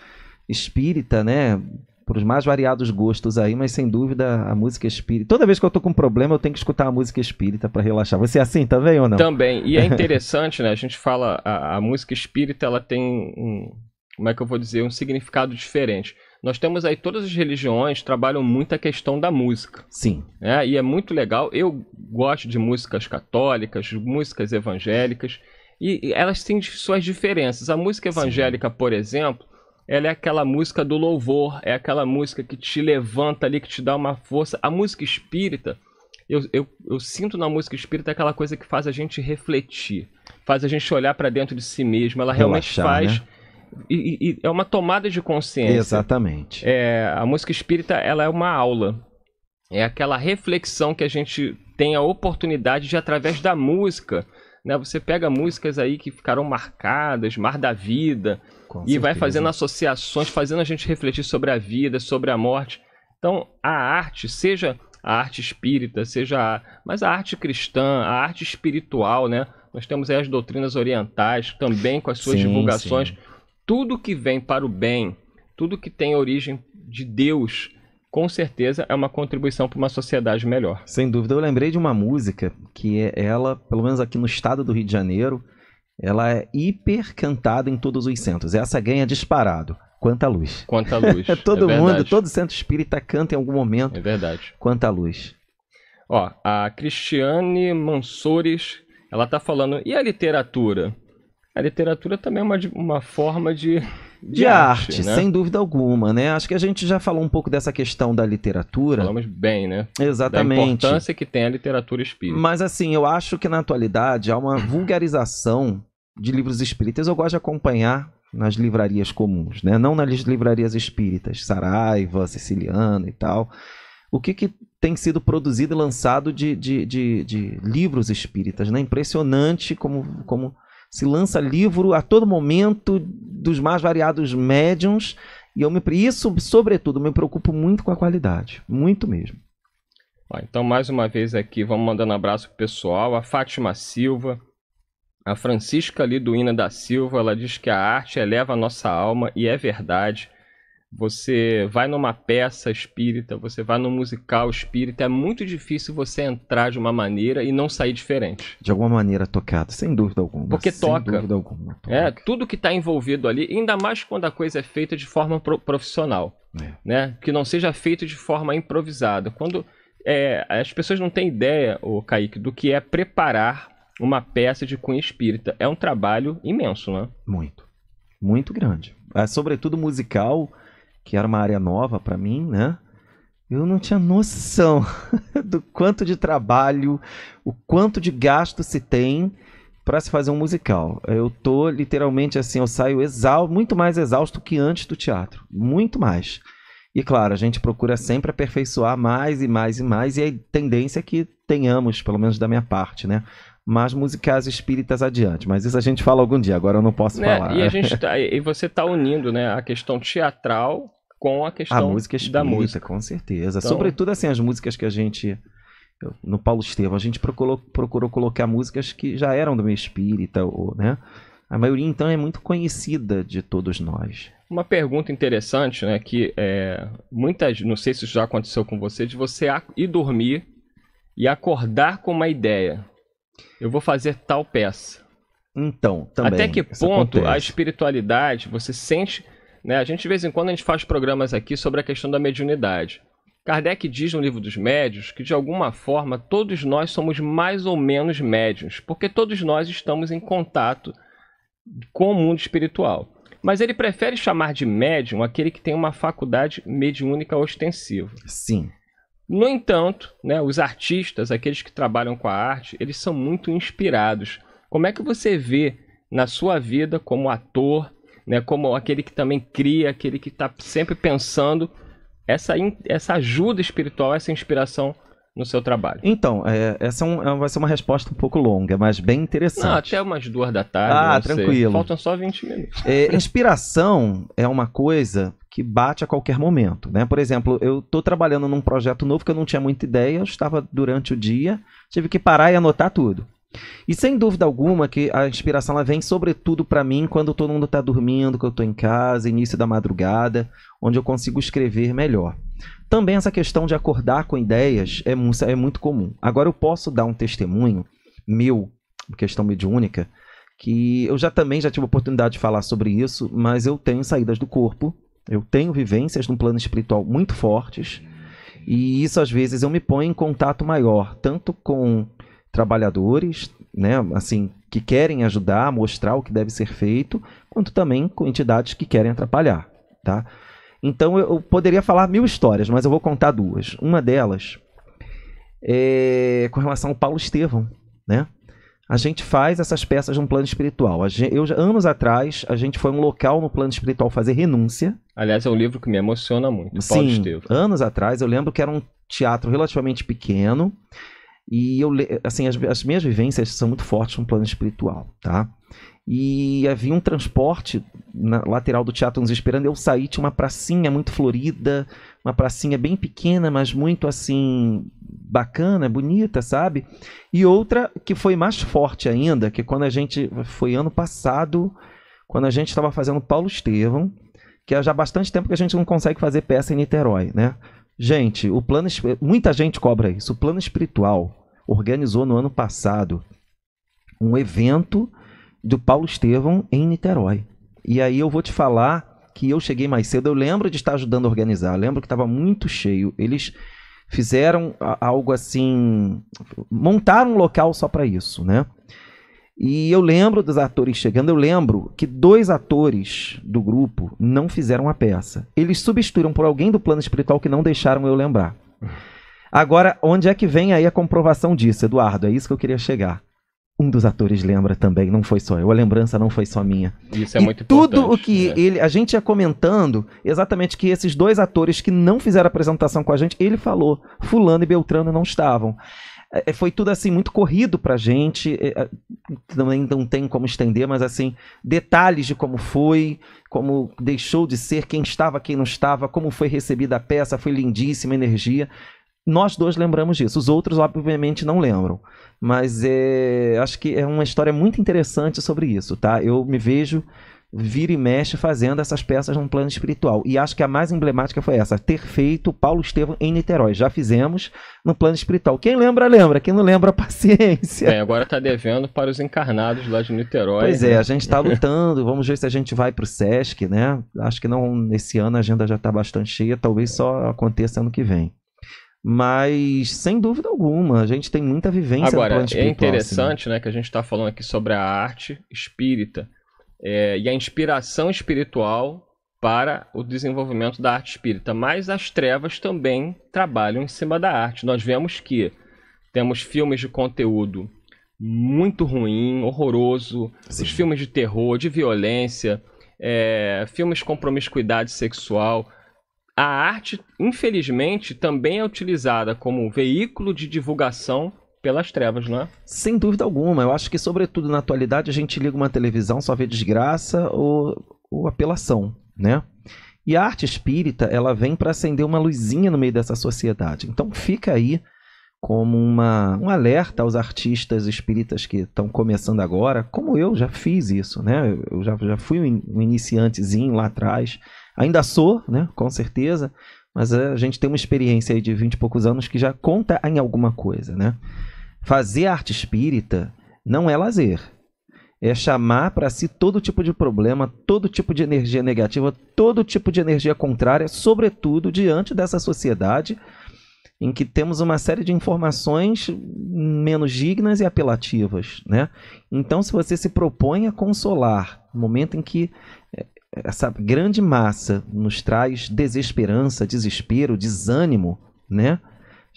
espírita, né? para os mais variados gostos aí, mas sem dúvida a música espírita. Toda vez que eu tô com um problema, eu tenho que escutar a música espírita para relaxar. Você é assim também ou não? Também. E é interessante, né? A gente fala a, a música espírita, ela tem um, como é que eu vou dizer, um significado diferente. Nós temos aí todas as religiões trabalham muito a questão da música. Sim. Né? E é muito legal. Eu gosto de músicas católicas, músicas evangélicas, e elas têm suas diferenças. A música evangélica, Sim. por exemplo, ela é aquela música do louvor, é aquela música que te levanta ali, que te dá uma força. A música espírita, eu, eu, eu sinto na música espírita aquela coisa que faz a gente refletir, faz a gente olhar para dentro de si mesmo. Ela realmente faz. Né? E, e, é uma tomada de consciência. Exatamente. É, a música espírita ela é uma aula. É aquela reflexão que a gente tem a oportunidade de, através da música, né? Você pega músicas aí que ficaram marcadas, Mar da Vida, com e certeza. vai fazendo associações, fazendo a gente refletir sobre a vida, sobre a morte. Então, a arte, seja a arte espírita, seja a, mas a arte cristã, a arte espiritual, né? Nós temos aí as doutrinas orientais também com as suas sim, divulgações. Sim. Tudo que vem para o bem, tudo que tem origem de Deus, com certeza é uma contribuição para uma sociedade melhor. Sem dúvida, eu lembrei de uma música que é ela, pelo menos aqui no estado do Rio de Janeiro, ela é hiper cantada em todos os centros. Essa ganha disparado. Quanta luz. Quanta luz. É todo é mundo, verdade. todo centro espírita canta em algum momento. É verdade. Quanta luz. Ó, a Cristiane Mansores, ela tá falando, e a literatura? A literatura também é uma, uma forma de, de, de arte, arte né? sem dúvida alguma, né? Acho que a gente já falou um pouco dessa questão da literatura. Falamos bem, né? Exatamente. Da importância que tem a literatura espírita. Mas assim, eu acho que na atualidade há uma vulgarização de livros espíritas, eu gosto de acompanhar nas livrarias comuns, né? não nas livrarias espíritas, Saraiva, Siciliana e tal. O que, que tem sido produzido e lançado de, de, de, de livros espíritas? Né? Impressionante como, como se lança livro a todo momento dos mais variados médiums. E eu me, isso, sobretudo, me preocupo muito com a qualidade, muito mesmo. Então, mais uma vez aqui, vamos mandando um abraço pro pessoal. A Fátima Silva, a Francisca Liduína da Silva, ela diz que a arte eleva a nossa alma e é verdade. Você vai numa peça espírita, você vai num musical espírita, é muito difícil você entrar de uma maneira e não sair diferente. De alguma maneira tocado, sem dúvida alguma. Porque toca. Sem dúvida alguma. Toca. É, tudo que está envolvido ali, ainda mais quando a coisa é feita de forma profissional. É. Né? Que não seja feito de forma improvisada. Quando é, as pessoas não têm ideia, o Kaique, do que é preparar uma peça de cunho espírita. É um trabalho imenso, né? Muito. Muito grande. É, sobretudo musical, que era uma área nova para mim, né? Eu não tinha noção do quanto de trabalho, o quanto de gasto se tem para se fazer um musical. Eu tô literalmente assim, eu saio exausto, muito mais exausto que antes do teatro, muito mais. E claro, a gente procura sempre aperfeiçoar mais e mais e mais, e a tendência é que tenhamos, pelo menos da minha parte, né? mais músicas espíritas adiante. Mas isso a gente fala algum dia, agora eu não posso né? falar. E, a gente tá, e você está unindo né, a questão teatral com a questão a música espírita, da música. Com certeza. Então... Sobretudo assim, as músicas que a gente. No Paulo Estevam, a gente procurou, procurou colocar músicas que já eram do meio espírita, ou, né? A maioria, então, é muito conhecida de todos nós. Uma pergunta interessante, né? Que é, muitas, não sei se isso já aconteceu com você, de você ir dormir e acordar com uma ideia. Eu vou fazer tal peça. Então, também. Até que ponto acontece. a espiritualidade, você sente. Né? A gente, de vez em quando, a gente faz programas aqui sobre a questão da mediunidade. Kardec diz no livro dos médios que, de alguma forma, todos nós somos mais ou menos médios, porque todos nós estamos em contato com o mundo espiritual. Mas ele prefere chamar de médium aquele que tem uma faculdade mediúnica ostensiva. Sim. No entanto, né, os artistas, aqueles que trabalham com a arte, eles são muito inspirados. Como é que você vê na sua vida como ator, né, como aquele que também cria, aquele que está sempre pensando essa, essa ajuda espiritual, essa inspiração no seu trabalho? Então, é, essa é, é um, vai ser uma resposta um pouco longa, mas bem interessante. Não, até umas duas da tarde. Ah, tranquilo. Sei. Faltam só 20 minutos. É, inspiração é uma coisa que bate a qualquer momento, né? Por exemplo, eu estou trabalhando num projeto novo que eu não tinha muita ideia, eu estava durante o dia, tive que parar e anotar tudo. E sem dúvida alguma que a inspiração ela vem sobretudo para mim quando todo mundo está dormindo, que eu estou em casa, início da madrugada, onde eu consigo escrever melhor. Também essa questão de acordar com ideias é, é muito comum. Agora eu posso dar um testemunho meu, questão mediúnica, que eu já também já tive oportunidade de falar sobre isso, mas eu tenho saídas do corpo, eu tenho vivências no plano espiritual muito fortes, e isso às vezes eu me ponho em contato maior, tanto com trabalhadores, né, assim, que querem ajudar, mostrar o que deve ser feito, quanto também com entidades que querem atrapalhar, tá? Então eu poderia falar mil histórias, mas eu vou contar duas. Uma delas é com relação ao Paulo Estevão, né? A gente faz essas peças num plano espiritual. eu, anos atrás, a gente foi um local no plano espiritual fazer renúncia. Aliás, é um livro que me emociona muito, Paulo Sim, Anos atrás, eu lembro que era um teatro relativamente pequeno. E eu, assim, as, as minhas vivências são muito fortes no plano espiritual, tá? E havia um transporte na lateral do teatro nos esperando. Eu saí, tinha uma pracinha muito florida, uma pracinha bem pequena, mas muito assim bacana, bonita, sabe? E outra que foi mais forte ainda, que quando a gente foi ano passado, quando a gente estava fazendo Paulo Estevam, que é há já bastante tempo que a gente não consegue fazer peça em Niterói, né? Gente, o plano muita gente cobra isso. O plano espiritual organizou no ano passado um evento do Paulo Estevão em Niterói. E aí eu vou te falar que eu cheguei mais cedo. Eu lembro de estar ajudando a organizar. Eu lembro que estava muito cheio. Eles fizeram algo assim, montaram um local só para isso, né? E eu lembro dos atores chegando, eu lembro que dois atores do grupo não fizeram a peça. Eles substituíram por alguém do plano espiritual que não deixaram eu lembrar. Agora, onde é que vem aí a comprovação disso, Eduardo? É isso que eu queria chegar. Um dos atores lembra também, não foi só eu. A lembrança não foi só minha. Isso é e muito tudo importante. Tudo o que né? ele. A gente ia comentando exatamente que esses dois atores que não fizeram a apresentação com a gente, ele falou: Fulano e Beltrano não estavam. É, é, foi tudo assim muito corrido para gente. É, também não tem como estender, mas assim, detalhes de como foi, como deixou de ser, quem estava, quem não estava, como foi recebida a peça, foi lindíssima energia. Nós dois lembramos disso, os outros obviamente não lembram, mas é, acho que é uma história muito interessante sobre isso, tá? Eu me vejo vira e mexe fazendo essas peças num plano espiritual. E acho que a mais emblemática foi essa, ter feito Paulo Estevam em Niterói. Já fizemos no plano espiritual. Quem lembra, lembra. Quem não lembra, paciência. É, agora está devendo para os encarnados lá de Niterói. Pois né? é, a gente está lutando. Vamos ver se a gente vai para o Sesc, né? Acho que não nesse ano a agenda já está bastante cheia. Talvez só aconteça ano que vem. Mas, sem dúvida alguma, a gente tem muita vivência Agora, no plano é espiritual. Agora, assim. é interessante assim, né? né, que a gente está falando aqui sobre a arte espírita é, e a inspiração espiritual para o desenvolvimento da arte espírita. Mas as trevas também trabalham em cima da arte. Nós vemos que temos filmes de conteúdo muito ruim, horroroso, Sim. os filmes de terror, de violência, é, filmes com promiscuidade sexual. A arte, infelizmente, também é utilizada como veículo de divulgação pelas trevas, não é? Sem dúvida alguma. Eu acho que, sobretudo na atualidade, a gente liga uma televisão, só vê desgraça ou, ou apelação, né? E a arte espírita, ela vem para acender uma luzinha no meio dessa sociedade. Então fica aí como uma, um alerta aos artistas espíritas que estão começando agora, como eu já fiz isso, né? Eu já, já fui um iniciantezinho lá atrás, ainda sou, né? Com certeza, mas eh, a gente tem uma experiência aí de 20 e poucos anos que já conta em alguma coisa, né? Fazer arte espírita não é lazer. É chamar para si todo tipo de problema, todo tipo de energia negativa, todo tipo de energia contrária, sobretudo diante dessa sociedade em que temos uma série de informações menos dignas e apelativas, né? Então, se você se propõe a consolar, no momento em que eh, essa grande massa nos traz desesperança, desespero, desânimo, né?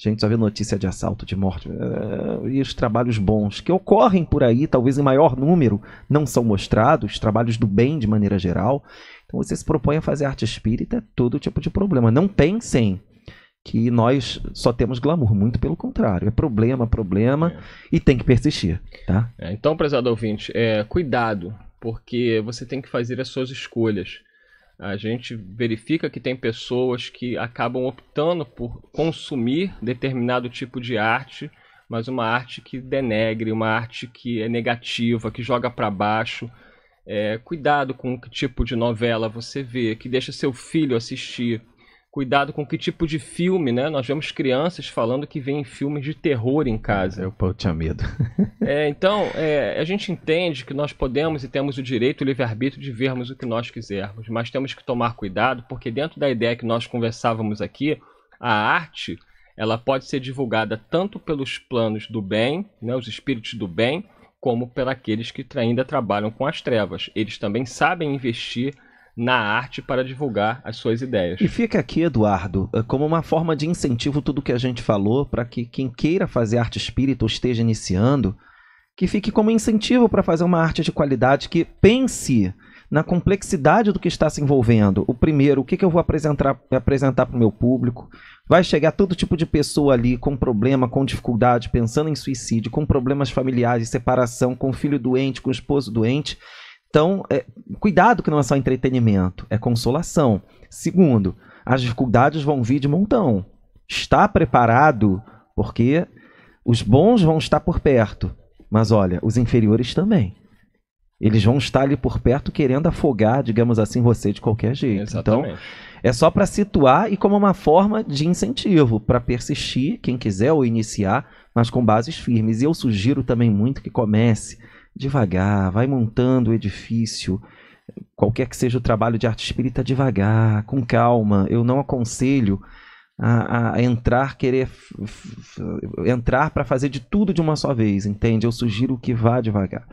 A gente só vê notícia de assalto, de morte. Eh, e os trabalhos bons que ocorrem por aí, talvez em maior número, não são mostrados, trabalhos do bem de maneira geral. Então você se propõe a fazer arte espírita, é todo tipo de problema. Não pensem que nós só temos glamour, muito pelo contrário. É problema, problema, é. e tem que persistir. Tá? É, então, prezado ouvinte, é, cuidado, porque você tem que fazer as suas escolhas. A gente verifica que tem pessoas que acabam optando por consumir determinado tipo de arte, mas uma arte que denegre, uma arte que é negativa, que joga para baixo. É, cuidado com que tipo de novela você vê, que deixa seu filho assistir cuidado com que tipo de filme, né? Nós vemos crianças falando que vêm filmes de terror em casa. Eu, eu tinha medo. é, então, é, a gente entende que nós podemos e temos o direito, o livre-arbítrio de vermos o que nós quisermos, mas temos que tomar cuidado, porque dentro da ideia que nós conversávamos aqui, a arte ela pode ser divulgada tanto pelos planos do bem, né, os espíritos do bem, como por aqueles que ainda trabalham com as trevas. Eles também sabem investir na arte para divulgar as suas ideias. E fica aqui, Eduardo, eh, como uma forma de incentivo tudo que a gente falou, para que quem queira fazer arte espírita ou esteja iniciando, que fique como incentivo para fazer uma arte de qualidade que pense na complexidade do que está se envolvendo. O primeiro, o que, que eu vou apresentar para o meu público? Vai chegar todo tipo de pessoa ali com problema, com dificuldade, pensando em suicídio, com problemas familiares, separação, com filho doente, com esposo doente. Então, é, cuidado que não é só entretenimento, é consolação. Segundo, as dificuldades vão vir de montão. Está preparado, porque os bons vão estar por perto, mas olha, os inferiores também. Eles vão estar ali por perto querendo afogar, digamos assim, você de qualquer jeito. Então, Exatamente. Então, é só para situar e como uma forma de incentivo para persistir, quem quiser ou iniciar, mas com bases firmes. E eu sugiro também muito que comece devagar, vai montando o edifício, qualquer que seja o trabalho de arte espírita, devagar, com calma. Eu não aconselho a, a entrar, querer entrar para fazer de tudo de uma só vez, entende? Eu sugiro que vá devagar.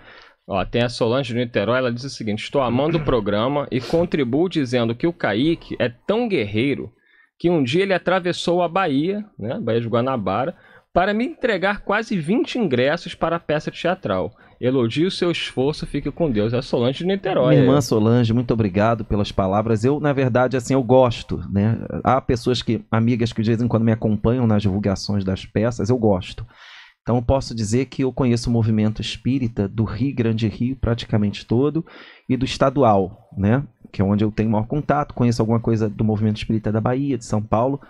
Ó, tem a Solange do Niterói, ela diz o seguinte: Estou amando o programa e contribuo dizendo que o Kaique é tão guerreiro que um dia ele atravessou a Bahia, né, Bahia de Guanabara, para me entregar quase 20 ingressos para a peça teatral. Elogie o seu esforço, fique com Deus. É Solange de Niterói. Minha irmã Solange, muito obrigado pelas palavras. Eu, na verdade, assim, eu gosto, né? Há pessoas que, amigas que de vez em quando me acompanham nas divulgações das peças, eu gosto. Então, eu posso dizer que eu conheço o movimento espírita do Rio Grande Rio praticamente todo e do estadual, né? Que é onde eu tenho maior contato. Conheço alguma coisa do movimento espírita da Bahia, de São Paulo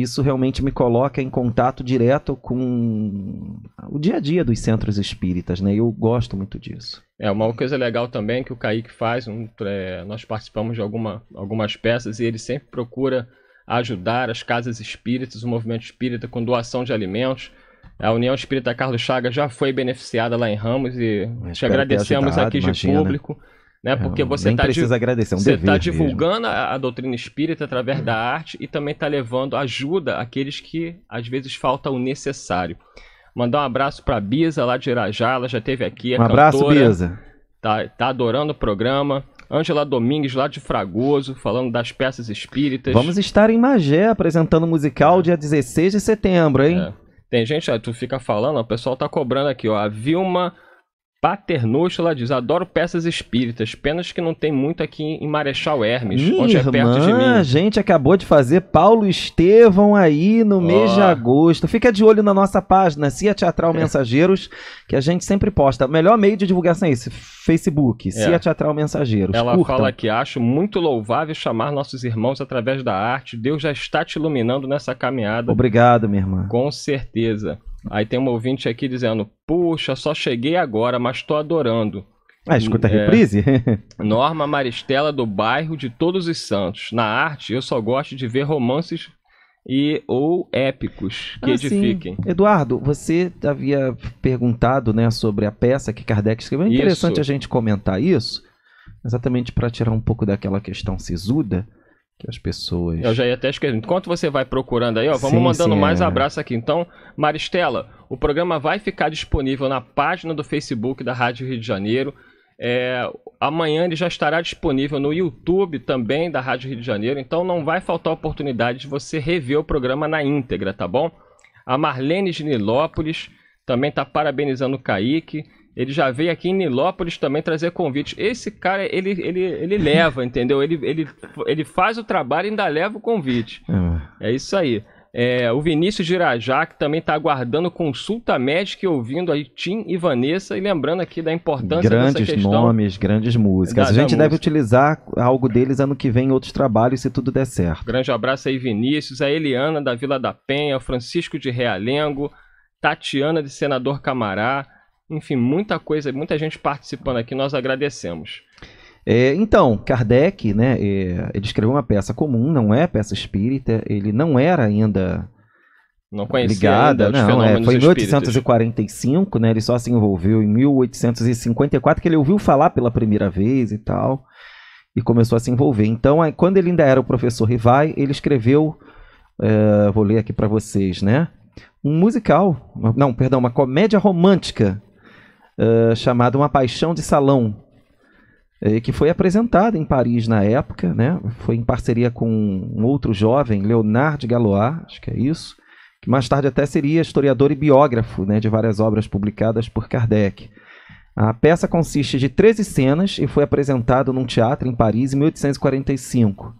isso realmente me coloca em contato direto com o dia a dia dos centros espíritas, né? Eu gosto muito disso. É, uma coisa legal também que o Kaique faz, um, é, nós participamos de alguma, algumas peças e ele sempre procura ajudar as casas espíritas, o movimento espírita com doação de alimentos. A União Espírita Carlos Chagas já foi beneficiada lá em Ramos e Mas te agradecemos ajudado, aqui de imagina. Né? público né? É, Porque você está precisa de, agradecer, é um você está divulgando a, a, doutrina espírita através da arte e também está levando ajuda àqueles que às vezes falta o necessário. Mandar um abraço para Bisa lá de Irajá, ela já teve aqui. um abraço, Bisa. Tá, tá adorando o programa. Ângela Domingues, lá de Fragoso, falando das peças espíritas. Vamos estar em Magé apresentando o musical é. dia 16 de setembro, hein? É. Tem gente, ó, tu fica falando, ó, o pessoal tá cobrando aqui, ó. A Vilma Paternosto, ela diz: adoro peças espíritas, penas que não tem muito aqui em Marechal Hermes, Minha onde irmã, é perto de mim. A gente acabou de fazer Paulo Estevão aí no oh. mês de agosto. Fica de olho na nossa página, Cia Teatral Mensageiros, que a gente sempre posta. O melhor meio de divulgação é esse: Facebook, é. Cia Teatral Mensageiros. Ela fala que acho muito louvável chamar nossos irmãos através da arte. Deus já está te iluminando nessa caminhada. Obrigado, minha irmã. Com certeza. Aí tem um ouvinte aqui dizendo: Puxa, só cheguei agora, mas tô adorando. Ah, escuta a é. reprise? É, Norma Maristela do bairro de Todos os Santos. Na arte, eu só gosto de ver romances e ou épicos que ah, edifiquem. Sim. Eduardo, você havia perguntado né, sobre a peça que Kardec escreveu. É interessante isso. a gente comentar isso, exatamente para tirar um pouco daquela questão sisuda que as pessoas. Eu já ia até esquecendo. Enquanto você vai procurando aí, ó, vamos sim, mandando sim, mais é. abraço aqui. Então, Maristela, o programa vai ficar disponível na página do Facebook da Rádio Rio de Janeiro. É, amanhã ele já estará disponível no YouTube também da Rádio Rio de Janeiro, então não vai faltar oportunidade de você rever o programa na íntegra, tá bom? A Marlene de Nilópolis também está parabenizando o Kaique. Ele já veio aqui em Nilópolis também trazer convite. Esse cara, ele, ele, ele leva, entendeu? Ele, ele, ele faz o trabalho e ainda leva o convite. É, é isso aí. É, o Vinícius Girajá, que também está aguardando consulta médica e ouvindo aí Tim e Vanessa, e lembrando aqui da importância grandes dessa questão. Grandes nomes, grandes músicas. Da, a gente deve música. utilizar algo deles ano que vem em outros trabalhos, se tudo der certo. Grande abraço aí, Vinícius, a Eliana da Vila da Penha, o Francisco de Realengo, Tatiana de Senador Camará, enfim, muita coisa, muita gente participando aqui, nós agradecemos. É, então, Kardec, né, é, ele escreveu uma peça comum, não é peça espírita, ele não era ainda não ligada, ainda não, é, foi em 1845, né, ele só se envolveu em 1854 que ele ouviu falar pela primeira vez e tal, e começou a se envolver. Então, aí, quando ele ainda era o professor Rivai, ele escreveu, é, vou ler aqui para vocês, né, um musical, não, perdão, uma comédia romântica eh, chamada Uma Paixão de Salão, eh, que foi apresentada em Paris na época, né? foi em parceria com um outro jovem, Leonard Galois, acho que é isso, que mais tarde até seria historiador e biógrafo né, de várias obras publicadas por Kardec. A peça consiste de 13 cenas e foi apresentada num teatro em Paris em 1845.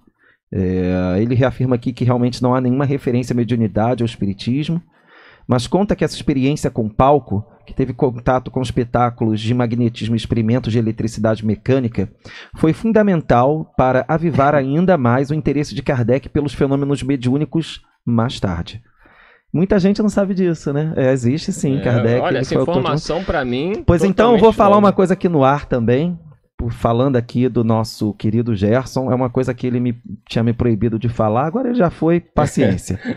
É, eh, ele reafirma aqui que realmente não há nenhuma referência à mediunidade ou espiritismo, mas conta que essa experiência com palco, que teve contato com espetáculos de magnetismo e experimentos de eletricidade mecânica, foi fundamental para avivar ainda mais o interesse de Kardec pelos fenômenos mediúnicos mais tarde. Muita gente não sabe disso, né? É, existe sim, é, Kardec. Olha, essa informação para mim. Pois então, vou falar uma coisa aqui no ar também, falando aqui do nosso querido Gerson, é uma coisa que ele me, tinha me proibido de falar, agora já foi, paciência.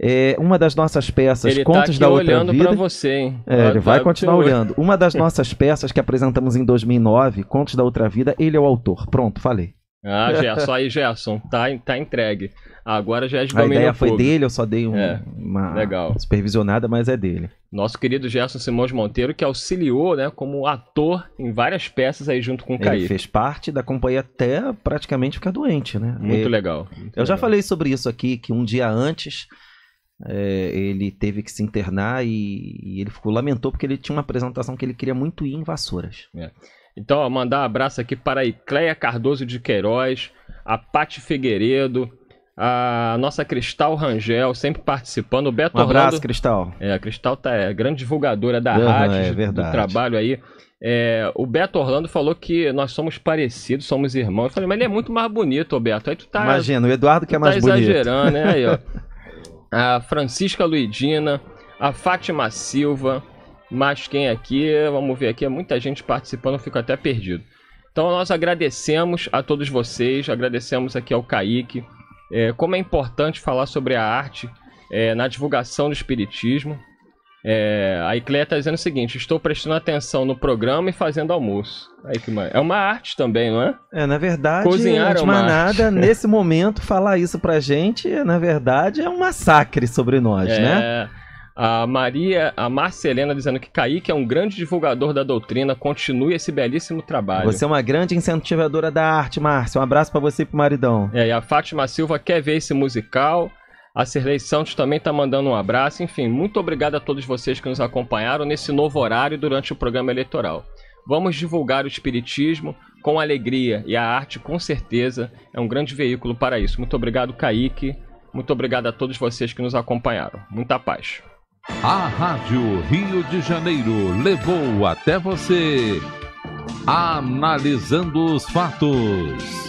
É, uma das nossas peças, ele tá Contos tá da Outra Vida. Ele olhando para você, hein? É, ele vai tá continuar olhando. Uma das nossas peças que apresentamos em 2009, Contos da Outra Vida, ele é o autor. Pronto, falei. Ah, Gerson, aí Gerson, tá, tá entregue. Agora já é de A ideia foi fogo. dele, eu só dei um, é, uma legal. supervisionada, mas é dele. Nosso querido Gerson Simões Monteiro, que auxiliou né, como ator em várias peças aí junto com o Caí. Ele fez parte da companhia até praticamente ficar doente, né? Muito e legal. Muito eu legal. já falei sobre isso aqui, que um dia antes é, ele teve que se internar e, e, ele ficou lamentou porque ele tinha uma apresentação que ele queria muito ir em Vassouras. É. Então, ó, mandar um abraço aqui para a Icleia Cardoso de Queiroz, a Pati Figueiredo, a nossa Cristal Rangel, sempre participando. O Beto um abraço, Orlando, Cristal. É, a Cristal tá é, grande divulgadora da uhum, rádio, é, do trabalho aí. É, o Beto Orlando falou que nós somos parecidos, somos irmãos. Eu falei, mas ele é muito mais bonito, Beto. Aí tu tá. Imagina, o Eduardo que é tá mais tá bonito. exagerando, né? Aí, ó. a Francisca Luidina, a Fátima Silva, mas quem aqui, vamos ver aqui, é muita gente participando, eu fico até perdido. Então nós agradecemos a todos vocês, agradecemos aqui ao Kaique, é, como é importante falar sobre a arte é, na divulgação do Espiritismo. É, a Ecleia está dizendo o seguinte: estou prestando atenção no programa e fazendo almoço. Aí que É uma arte também, não é? É, na verdade, Cozinhar é antes é uma nada, arte. nesse momento, falar isso pra gente, na verdade, é um massacre sobre nós, é... né? A Maria, a Marcia Helena dizendo que Kaique é um grande divulgador da doutrina, continue esse belíssimo trabalho. Você é uma grande incentivadora da arte, Márcia. Um abraço para você e pro maridão. É, e a Fátima Silva quer ver esse musical. A Serlei Santos também está mandando um abraço. Enfim, muito obrigado a todos vocês que nos acompanharam nesse novo horário durante o programa eleitoral. Vamos divulgar o Espiritismo com alegria e a arte, com certeza, é um grande veículo para isso. Muito obrigado, Kaique. Muito obrigado a todos vocês que nos acompanharam. Muita paz. A Rádio Rio de Janeiro levou até você analisando os fatos.